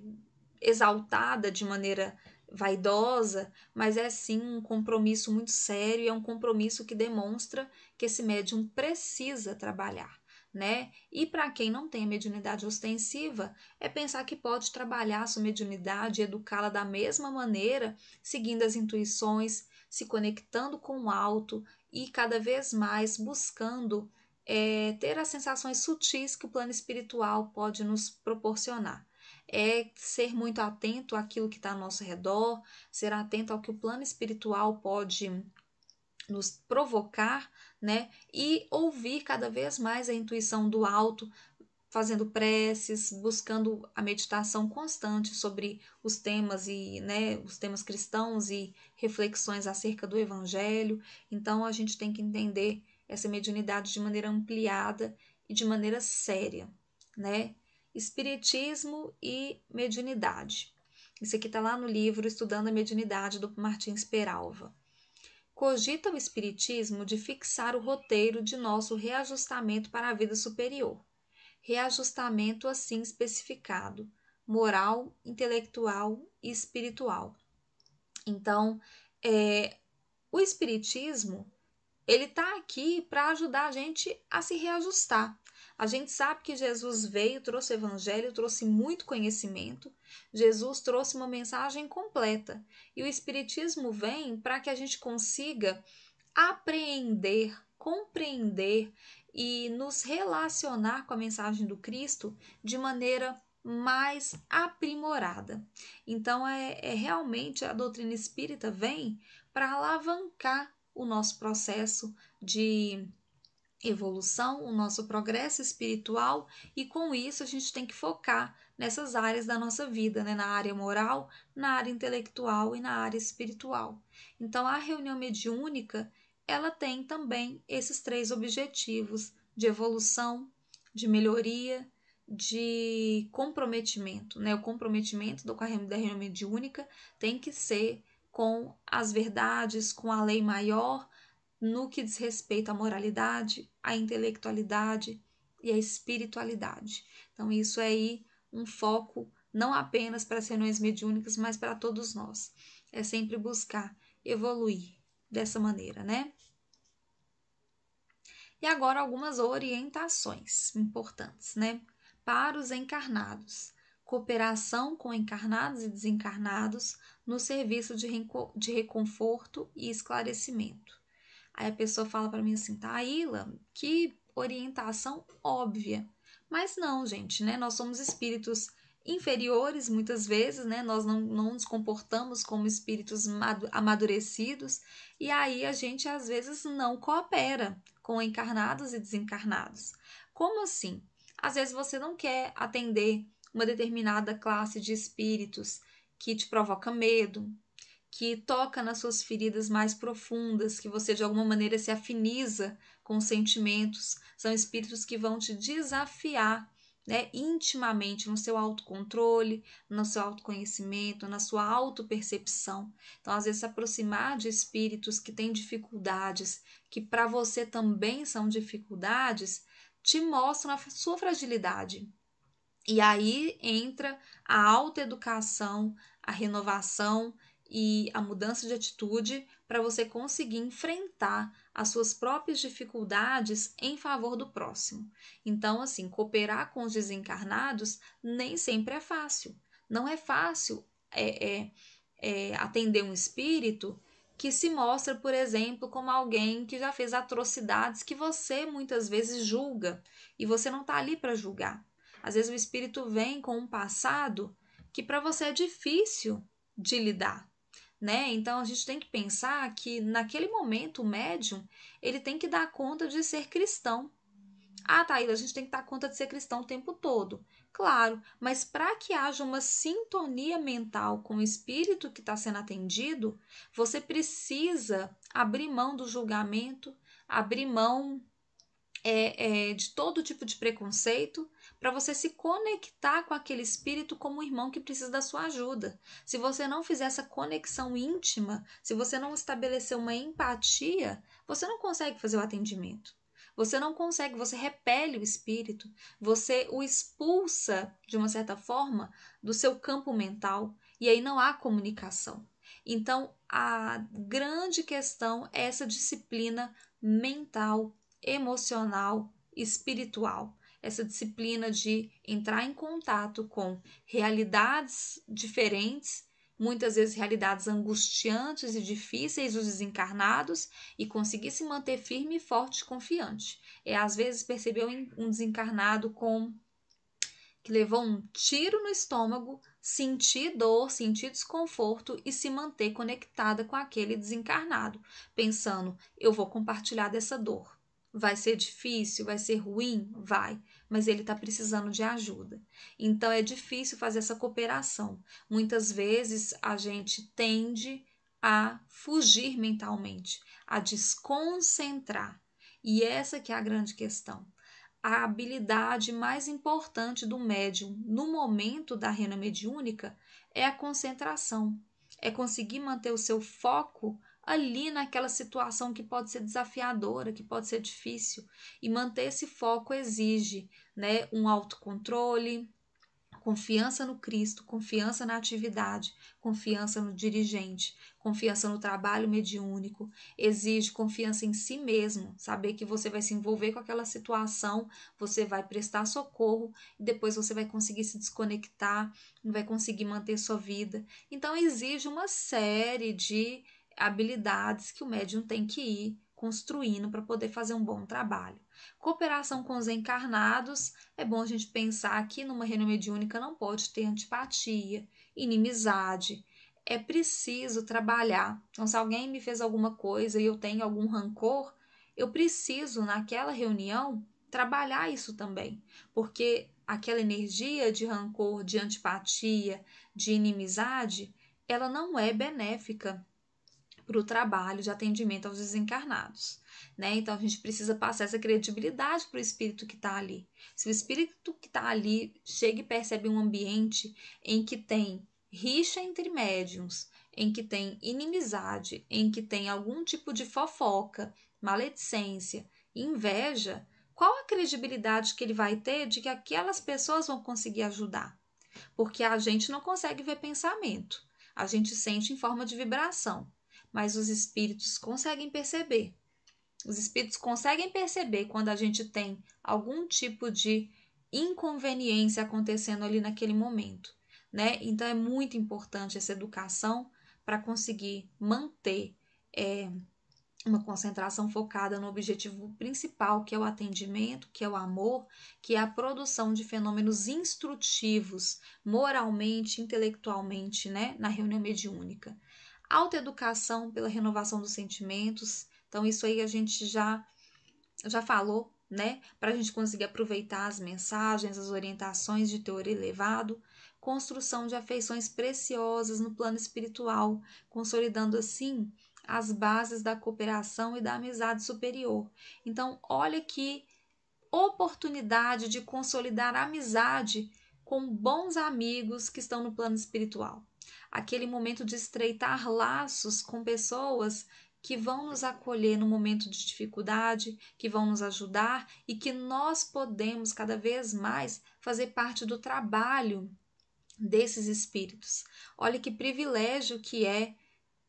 exaltada de maneira vaidosa, mas é sim um compromisso muito sério, é um compromisso que demonstra que esse médium precisa trabalhar. Né? E para quem não tem a mediunidade ostensiva, é pensar que pode trabalhar sua mediunidade e educá-la da mesma maneira, seguindo as intuições, se conectando com o alto e cada vez mais buscando é, ter as sensações sutis que o plano espiritual pode nos proporcionar. É ser muito atento àquilo que está ao nosso redor, ser atento ao que o plano espiritual pode nos provocar, né? E ouvir cada vez mais a intuição do alto, fazendo preces, buscando a meditação constante sobre os temas e, né, os temas cristãos e reflexões acerca do evangelho. Então a gente tem que entender essa mediunidade de maneira ampliada e de maneira séria, né? Espiritismo e mediunidade. Isso aqui está lá no livro Estudando a Mediunidade, do Martins Peralva. Cogita o Espiritismo de fixar o roteiro de nosso reajustamento para a vida superior. Reajustamento assim especificado, moral, intelectual e espiritual. Então, é, o Espiritismo ele está aqui para ajudar a gente a se reajustar. A gente sabe que Jesus veio, trouxe o evangelho, trouxe muito conhecimento. Jesus trouxe uma mensagem completa. E o espiritismo vem para que a gente consiga apreender, compreender e nos relacionar com a mensagem do Cristo de maneira mais aprimorada. Então é, é realmente a doutrina espírita vem para alavancar o nosso processo de evolução, o nosso progresso espiritual e com isso a gente tem que focar nessas áreas da nossa vida, né? na área moral, na área intelectual e na área espiritual. Então a reunião mediúnica, ela tem também esses três objetivos de evolução, de melhoria, de comprometimento, né? O comprometimento do da reunião mediúnica tem que ser com as verdades, com a lei maior, no que diz respeito à moralidade, à intelectualidade e à espiritualidade. Então, isso é aí um foco não apenas para as reuniões mediúnicas, mas para todos nós. É sempre buscar evoluir dessa maneira, né? E agora algumas orientações importantes, né? Para os encarnados cooperação com encarnados e desencarnados no serviço de, de reconforto e esclarecimento. Aí a pessoa fala para mim assim, Taíla, que orientação óbvia. Mas não, gente, né? Nós somos espíritos inferiores muitas vezes, né? Nós não, não nos comportamos como espíritos amadurecidos e aí a gente às vezes não coopera com encarnados e desencarnados. Como assim? Às vezes você não quer atender uma determinada classe de espíritos que te provoca medo, que toca nas suas feridas mais profundas, que você de alguma maneira se afiniza com sentimentos, são espíritos que vão te desafiar né, intimamente no seu autocontrole, no seu autoconhecimento, na sua autopercepção. Então, às vezes, se aproximar de espíritos que têm dificuldades, que para você também são dificuldades, te mostram a sua fragilidade, e aí entra a autoeducação, a renovação e a mudança de atitude para você conseguir enfrentar as suas próprias dificuldades em favor do próximo. Então, assim, cooperar com os desencarnados nem sempre é fácil. Não é fácil é, é, é, atender um espírito que se mostra, por exemplo, como alguém que já fez atrocidades que você muitas vezes julga e você não está ali para julgar. Às vezes o espírito vem com um passado que para você é difícil de lidar, né? Então a gente tem que pensar que naquele momento o médium, ele tem que dar conta de ser cristão. Ah, tá, a gente tem que dar conta de ser cristão o tempo todo. Claro, mas para que haja uma sintonia mental com o espírito que está sendo atendido, você precisa abrir mão do julgamento, abrir mão é, é, de todo tipo de preconceito para você se conectar com aquele espírito como um irmão que precisa da sua ajuda. Se você não fizer essa conexão íntima, se você não estabelecer uma empatia, você não consegue fazer o atendimento. Você não consegue, você repele o espírito, você o expulsa, de uma certa forma, do seu campo mental, e aí não há comunicação. Então, a grande questão é essa disciplina mental, emocional, espiritual essa disciplina de entrar em contato com realidades diferentes, muitas vezes realidades angustiantes e difíceis dos desencarnados, e conseguir se manter firme, forte e confiante. É às vezes perceber um desencarnado com que levou um tiro no estômago, sentir dor, sentir desconforto e se manter conectada com aquele desencarnado, pensando: eu vou compartilhar dessa dor. Vai ser difícil, vai ser ruim? Vai mas ele está precisando de ajuda. Então é difícil fazer essa cooperação. Muitas vezes a gente tende a fugir mentalmente, a desconcentrar. E essa que é a grande questão. A habilidade mais importante do médium no momento da rena mediúnica é a concentração, é conseguir manter o seu foco ali naquela situação que pode ser desafiadora, que pode ser difícil, e manter esse foco exige né, um autocontrole, confiança no Cristo, confiança na atividade, confiança no dirigente, confiança no trabalho mediúnico, exige confiança em si mesmo, saber que você vai se envolver com aquela situação, você vai prestar socorro e depois você vai conseguir se desconectar, vai conseguir manter sua vida. Então exige uma série de habilidades que o médium tem que ir construindo para poder fazer um bom trabalho. Cooperação com os encarnados, é bom a gente pensar que numa reunião mediúnica não pode ter antipatia, inimizade. É preciso trabalhar. Então, se alguém me fez alguma coisa e eu tenho algum rancor, eu preciso, naquela reunião, trabalhar isso também. Porque aquela energia de rancor, de antipatia, de inimizade, ela não é benéfica para o trabalho de atendimento aos desencarnados. Né? Então a gente precisa passar essa credibilidade para o espírito que está ali. Se o espírito que está ali chega e percebe um ambiente em que tem rixa entre médiums, em que tem inimizade, em que tem algum tipo de fofoca, maledicência, inveja, qual a credibilidade que ele vai ter de que aquelas pessoas vão conseguir ajudar? Porque a gente não consegue ver pensamento, a gente sente em forma de vibração mas os espíritos conseguem perceber. Os espíritos conseguem perceber quando a gente tem algum tipo de inconveniência acontecendo ali naquele momento, né? Então é muito importante essa educação para conseguir manter é, uma concentração focada no objetivo principal, que é o atendimento, que é o amor, que é a produção de fenômenos instrutivos, moralmente, intelectualmente, né, na reunião mediúnica autoeducação pela renovação dos sentimentos. Então, isso aí a gente já, já falou, né? Para a gente conseguir aproveitar as mensagens, as orientações de teor elevado. Construção de afeições preciosas no plano espiritual, consolidando assim as bases da cooperação e da amizade superior. Então, olha que oportunidade de consolidar a amizade com bons amigos que estão no plano espiritual. Aquele momento de estreitar laços com pessoas que vão nos acolher no momento de dificuldade, que vão nos ajudar e que nós podemos cada vez mais fazer parte do trabalho desses espíritos. Olha que privilégio que é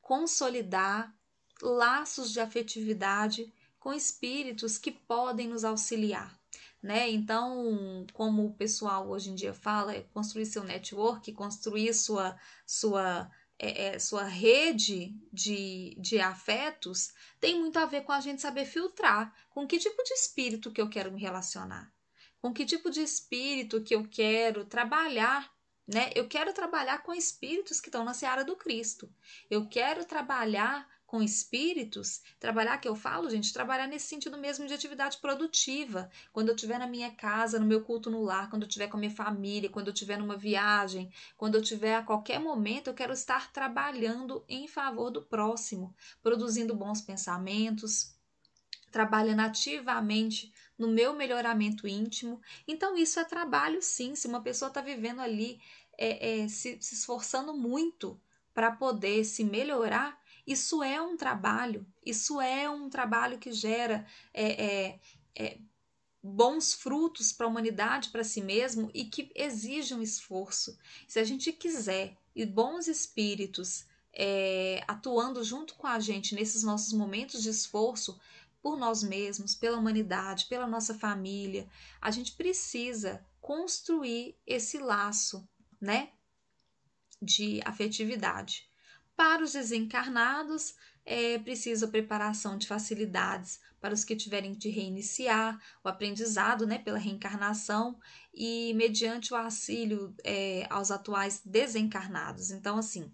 consolidar laços de afetividade com espíritos que podem nos auxiliar né? Então, como o pessoal hoje em dia fala, é construir seu network, construir sua sua é, é, sua rede de, de afetos tem muito a ver com a gente saber filtrar com que tipo de espírito que eu quero me relacionar, com que tipo de espírito que eu quero trabalhar né? Eu quero trabalhar com espíritos que estão na seara do Cristo. Eu quero trabalhar com espíritos, trabalhar que eu falo, gente, trabalhar nesse sentido mesmo de atividade produtiva. Quando eu estiver na minha casa, no meu culto no lar, quando eu estiver com a minha família, quando eu estiver numa viagem, quando eu estiver a qualquer momento, eu quero estar trabalhando em favor do próximo, produzindo bons pensamentos, trabalhando ativamente no meu melhoramento íntimo. Então, isso é trabalho, sim. Se uma pessoa está vivendo ali, é, é, se, se, esforçando muito para poder se melhorar, isso é um trabalho, isso é um trabalho que gera é, é, é bons frutos para a humanidade, para si mesmo e que exige um esforço. Se a gente quiser e bons espíritos é, atuando junto com a gente nesses nossos momentos de esforço, por nós mesmos, pela humanidade, pela nossa família. A gente precisa construir esse laço, né, de afetividade. Para os desencarnados, é preciso a preparação de facilidades para os que tiverem de reiniciar o aprendizado né, pela reencarnação e mediante o auxílio é, aos atuais desencarnados. Então, assim,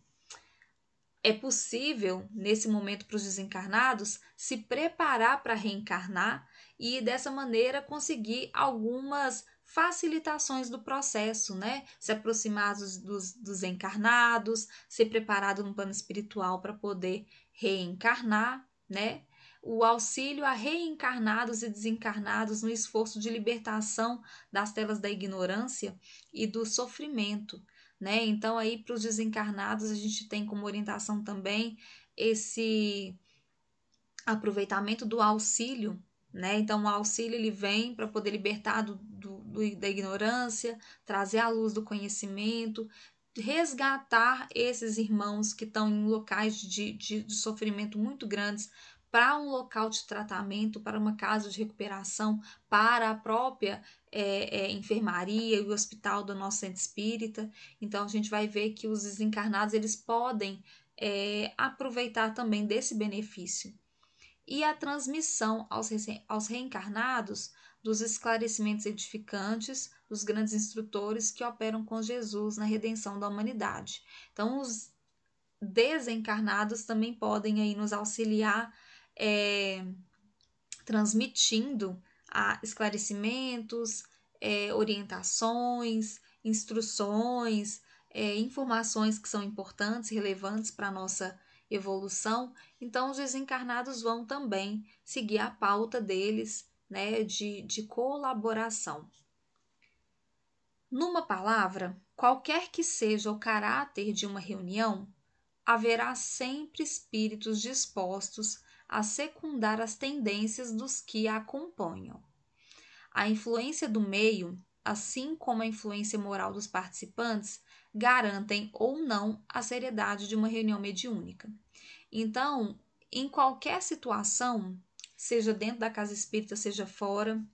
é possível, nesse momento, para os desencarnados se preparar para reencarnar e dessa maneira conseguir algumas facilitações do processo, né? Se aproximar dos, dos, dos encarnados, ser preparado no plano espiritual para poder reencarnar, né? O auxílio a reencarnados e desencarnados no esforço de libertação das telas da ignorância e do sofrimento, né? Então, aí para os desencarnados, a gente tem como orientação também esse aproveitamento do auxílio, né? Então, o auxílio ele vem para poder libertar do, do, do, da ignorância, trazer a luz do conhecimento, resgatar esses irmãos que estão em locais de, de, de sofrimento muito grandes para um local de tratamento, para uma casa de recuperação, para a própria é, é, enfermaria e o hospital do nosso centro espírita. Então a gente vai ver que os desencarnados eles podem é, aproveitar também desse benefício. E a transmissão aos, aos reencarnados dos esclarecimentos edificantes dos grandes instrutores que operam com Jesus na redenção da humanidade. Então, os desencarnados também podem aí nos auxiliar é, transmitindo a esclarecimentos, é, orientações, instruções, é, informações que são importantes, relevantes para a nossa evolução. Então, os desencarnados vão também seguir a pauta deles né, de, de colaboração. Numa palavra, qualquer que seja o caráter de uma reunião, haverá sempre espíritos dispostos a secundar as tendências dos que a acompanham. A influência do meio, assim como a influência moral dos participantes, garantem ou não a seriedade de uma reunião mediúnica. Então, em qualquer situação, seja dentro da casa espírita, seja fora,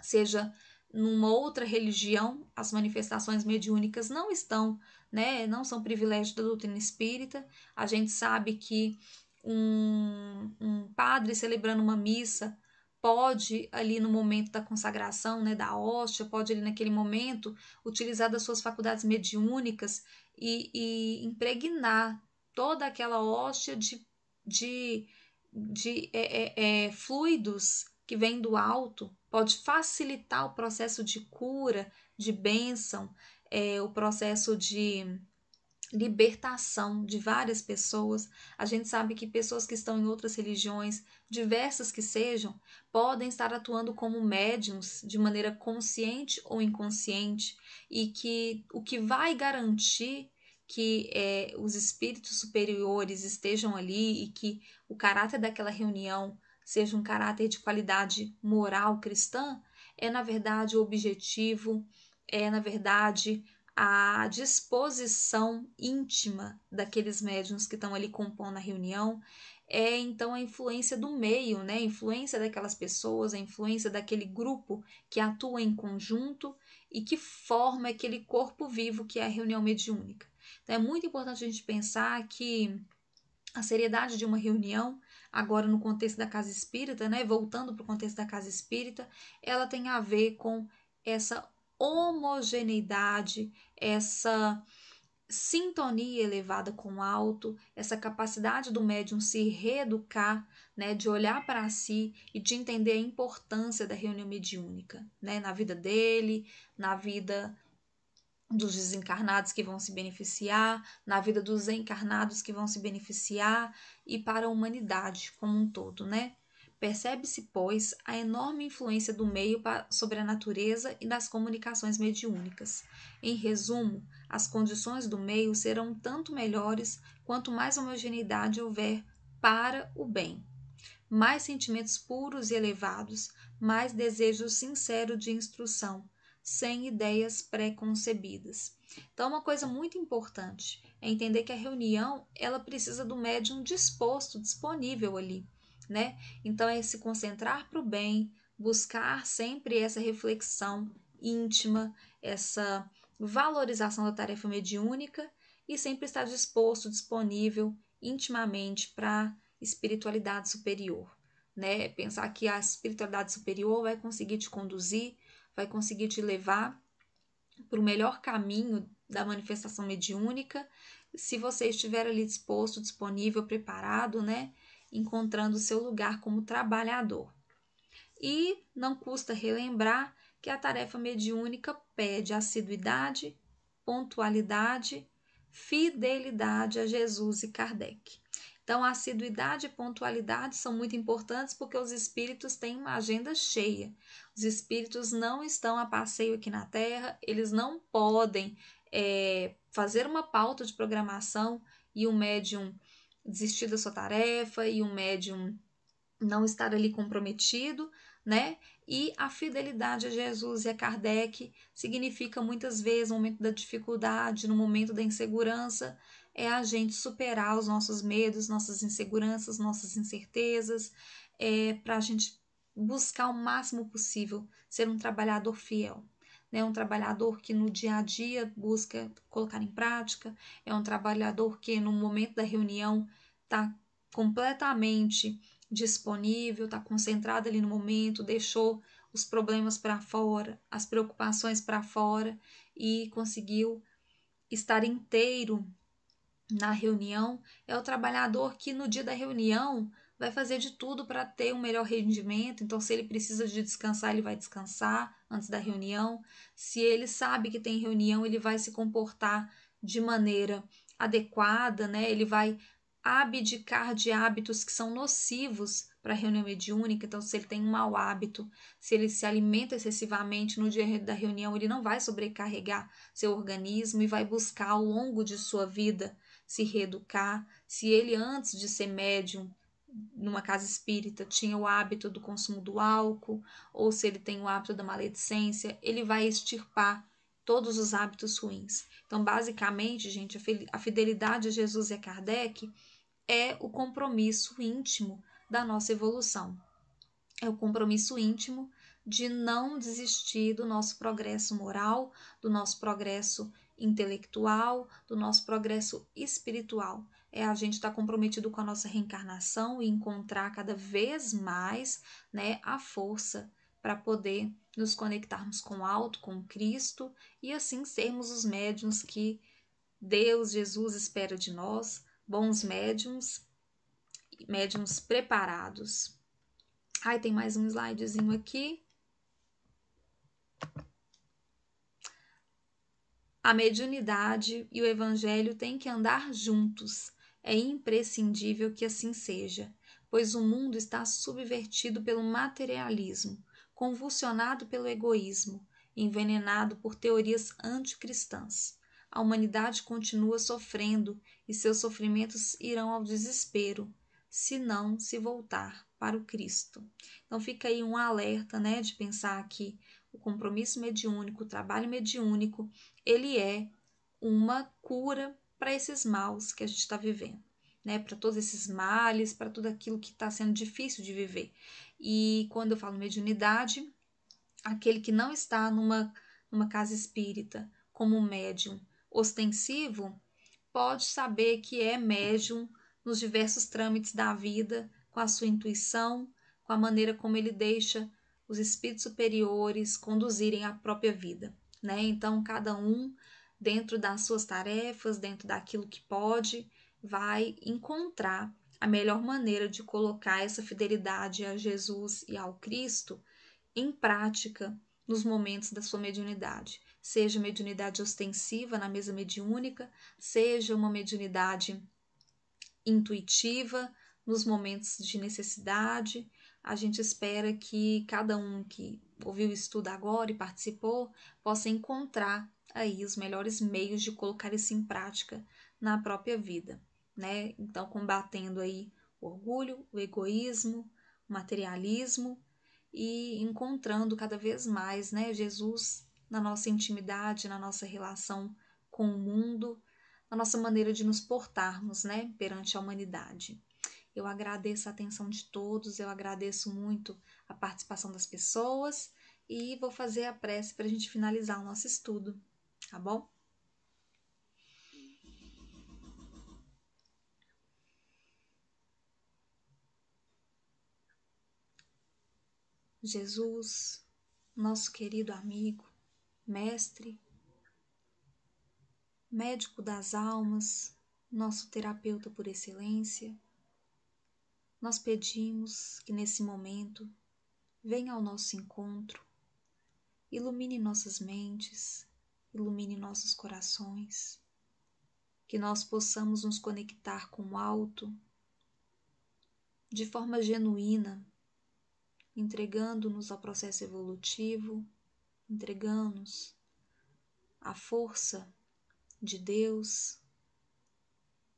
seja numa outra religião, as manifestações mediúnicas não estão, né, não são privilégio da doutrina espírita. A gente sabe que um, um padre celebrando uma missa pode ali no momento da consagração, né, da hóstia, pode ali naquele momento utilizar das suas faculdades mediúnicas e, e impregnar toda aquela hóstia de, de de é, é, é, fluidos que vêm do alto, pode facilitar o processo de cura, de bênção, é, o processo de libertação de várias pessoas. A gente sabe que pessoas que estão em outras religiões, diversas que sejam, podem estar atuando como médiums de maneira consciente ou inconsciente e que o que vai garantir que é, os espíritos superiores estejam ali e que o caráter daquela reunião seja um caráter de qualidade moral cristã, é na verdade o objetivo, é na verdade a disposição íntima daqueles médiuns que estão ali compondo a reunião, é então a influência do meio, né? A influência daquelas pessoas, a influência daquele grupo que atua em conjunto e que forma aquele corpo vivo que é a reunião mediúnica. Então é muito importante a gente pensar que a seriedade de uma reunião, agora no contexto da casa espírita, né, voltando para o contexto da casa espírita, ela tem a ver com essa homogeneidade, essa sintonia elevada com o alto, essa capacidade do médium se reeducar, né, de olhar para si e de entender a importância da reunião mediúnica, né, na vida dele, na vida dos desencarnados que vão se beneficiar, na vida dos encarnados que vão se beneficiar e para a humanidade como um todo, né? Percebe-se, pois, a enorme influência do meio sobre a natureza e das comunicações mediúnicas. Em resumo, as condições do meio serão tanto melhores quanto mais homogeneidade houver para o bem. Mais sentimentos puros e elevados, mais desejo sincero de instrução, sem ideias pré-concebidas. Então, uma coisa muito importante é entender que a reunião ela precisa do médium disposto, disponível ali, né? Então, é se concentrar para o bem, buscar sempre essa reflexão íntima, essa valorização da tarefa mediúnica e sempre estar disposto, disponível intimamente para espiritualidade superior, né? Pensar que a espiritualidade superior vai conseguir te conduzir vai conseguir te levar para o melhor caminho da manifestação mediúnica, se você estiver ali disposto, disponível, preparado, né? Encontrando o seu lugar como trabalhador. E não custa relembrar que a tarefa mediúnica pede assiduidade, pontualidade, fidelidade a Jesus e Kardec. Então, assiduidade e pontualidade são muito importantes porque os espíritos têm uma agenda cheia. Os espíritos não estão a passeio aqui na Terra, eles não podem é, fazer uma pauta de programação e o médium desistir da sua tarefa e o médium não estar ali comprometido, né? E a fidelidade a Jesus e a Kardec significa muitas vezes no momento da dificuldade, no momento da insegurança, é a gente superar os nossos medos, nossas inseguranças, nossas incertezas, é, para a gente buscar o máximo possível ser um trabalhador fiel. Né? Um trabalhador que no dia a dia busca colocar em prática, é um trabalhador que no momento da reunião está completamente disponível, está concentrado ali no momento, deixou os problemas para fora, as preocupações para fora e conseguiu estar inteiro na reunião é o trabalhador que no dia da reunião vai fazer de tudo para ter um melhor rendimento. Então, se ele precisa de descansar, ele vai descansar antes da reunião. Se ele sabe que tem reunião, ele vai se comportar de maneira adequada, né? Ele vai abdicar de hábitos que são nocivos para a reunião mediúnica. Então, se ele tem um mau hábito, se ele se alimenta excessivamente no dia da reunião, ele não vai sobrecarregar seu organismo e vai buscar ao longo de sua vida se reeducar, se ele antes de ser médium numa casa espírita tinha o hábito do consumo do álcool, ou se ele tem o hábito da maledicência, ele vai extirpar todos os hábitos ruins. Então, basicamente, gente, a fidelidade a Jesus e a Kardec é o compromisso íntimo da nossa evolução. É o compromisso íntimo de não desistir do nosso progresso moral, do nosso progresso intelectual, do nosso progresso espiritual. É a gente estar tá comprometido com a nossa reencarnação e encontrar cada vez mais né, a força para poder nos conectarmos com o alto, com Cristo e assim sermos os médiums que Deus, Jesus espera de nós, bons médiums, médiums preparados. Aí tem mais um slidezinho aqui. A mediunidade e o evangelho têm que andar juntos. É imprescindível que assim seja, pois o mundo está subvertido pelo materialismo, convulsionado pelo egoísmo, envenenado por teorias anticristãs. A humanidade continua sofrendo e seus sofrimentos irão ao desespero, se não se voltar para o Cristo. Então fica aí um alerta, né, de pensar que o compromisso mediúnico, o trabalho mediúnico, ele é uma cura para esses maus que a gente está vivendo. Né, para todos esses males, para tudo aquilo que está sendo difícil de viver. E quando eu falo mediunidade, aquele que não está numa, numa casa espírita como médium ostensivo, pode saber que é médium nos diversos trâmites da vida, com a sua intuição, com a maneira como ele deixa os espíritos superiores conduzirem a própria vida, né? Então, cada um, dentro das suas tarefas, dentro daquilo que pode, vai encontrar a melhor maneira de colocar essa fidelidade a Jesus e ao Cristo em prática nos momentos da sua mediunidade, seja mediunidade ostensiva na mesa mediúnica, seja uma mediunidade intuitiva nos momentos de necessidade, a gente espera que cada um que ouviu o estudo agora e participou possa encontrar aí os melhores meios de colocar isso em prática na própria vida, né? Então, combatendo aí o orgulho, o egoísmo, o materialismo e encontrando cada vez mais, né, Jesus na nossa intimidade, na nossa relação com o mundo, na nossa maneira de nos portarmos, né, perante a humanidade. Eu agradeço a atenção de todos, eu agradeço muito a participação das pessoas e vou fazer a prece para a gente finalizar o nosso estudo, tá bom? Jesus, nosso querido amigo, mestre, médico das almas, nosso terapeuta por excelência, nós pedimos que nesse momento venha ao nosso encontro, ilumine nossas mentes, ilumine nossos corações, que nós possamos nos conectar com o alto de forma genuína, entregando-nos ao processo evolutivo, entregando-nos à força de Deus,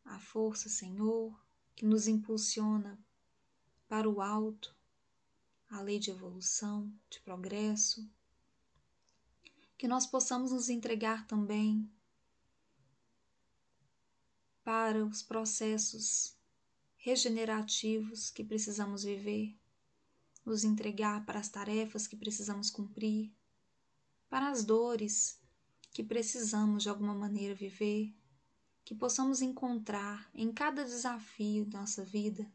à força, Senhor, que nos impulsiona para o alto, a lei de evolução, de progresso, que nós possamos nos entregar também para os processos regenerativos que precisamos viver, nos entregar para as tarefas que precisamos cumprir, para as dores que precisamos de alguma maneira viver, que possamos encontrar em cada desafio da nossa vida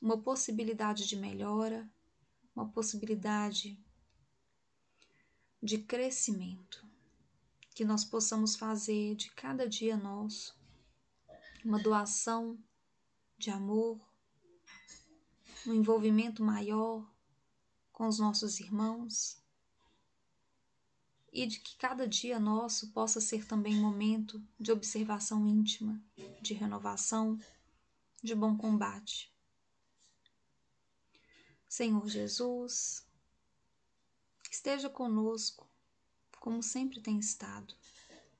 uma possibilidade de melhora, uma possibilidade de crescimento, que nós possamos fazer de cada dia nosso uma doação de amor, um envolvimento maior com os nossos irmãos e de que cada dia nosso possa ser também momento de observação íntima, de renovação, de bom combate. Senhor Jesus, esteja conosco, como sempre tem estado,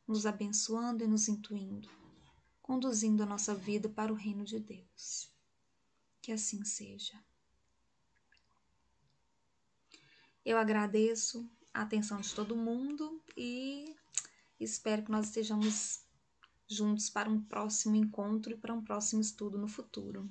nos abençoando e nos intuindo, conduzindo a nossa vida para o reino de Deus. Que assim seja. Eu agradeço a atenção de todo mundo e espero que nós estejamos juntos para um próximo encontro e para um próximo estudo no futuro.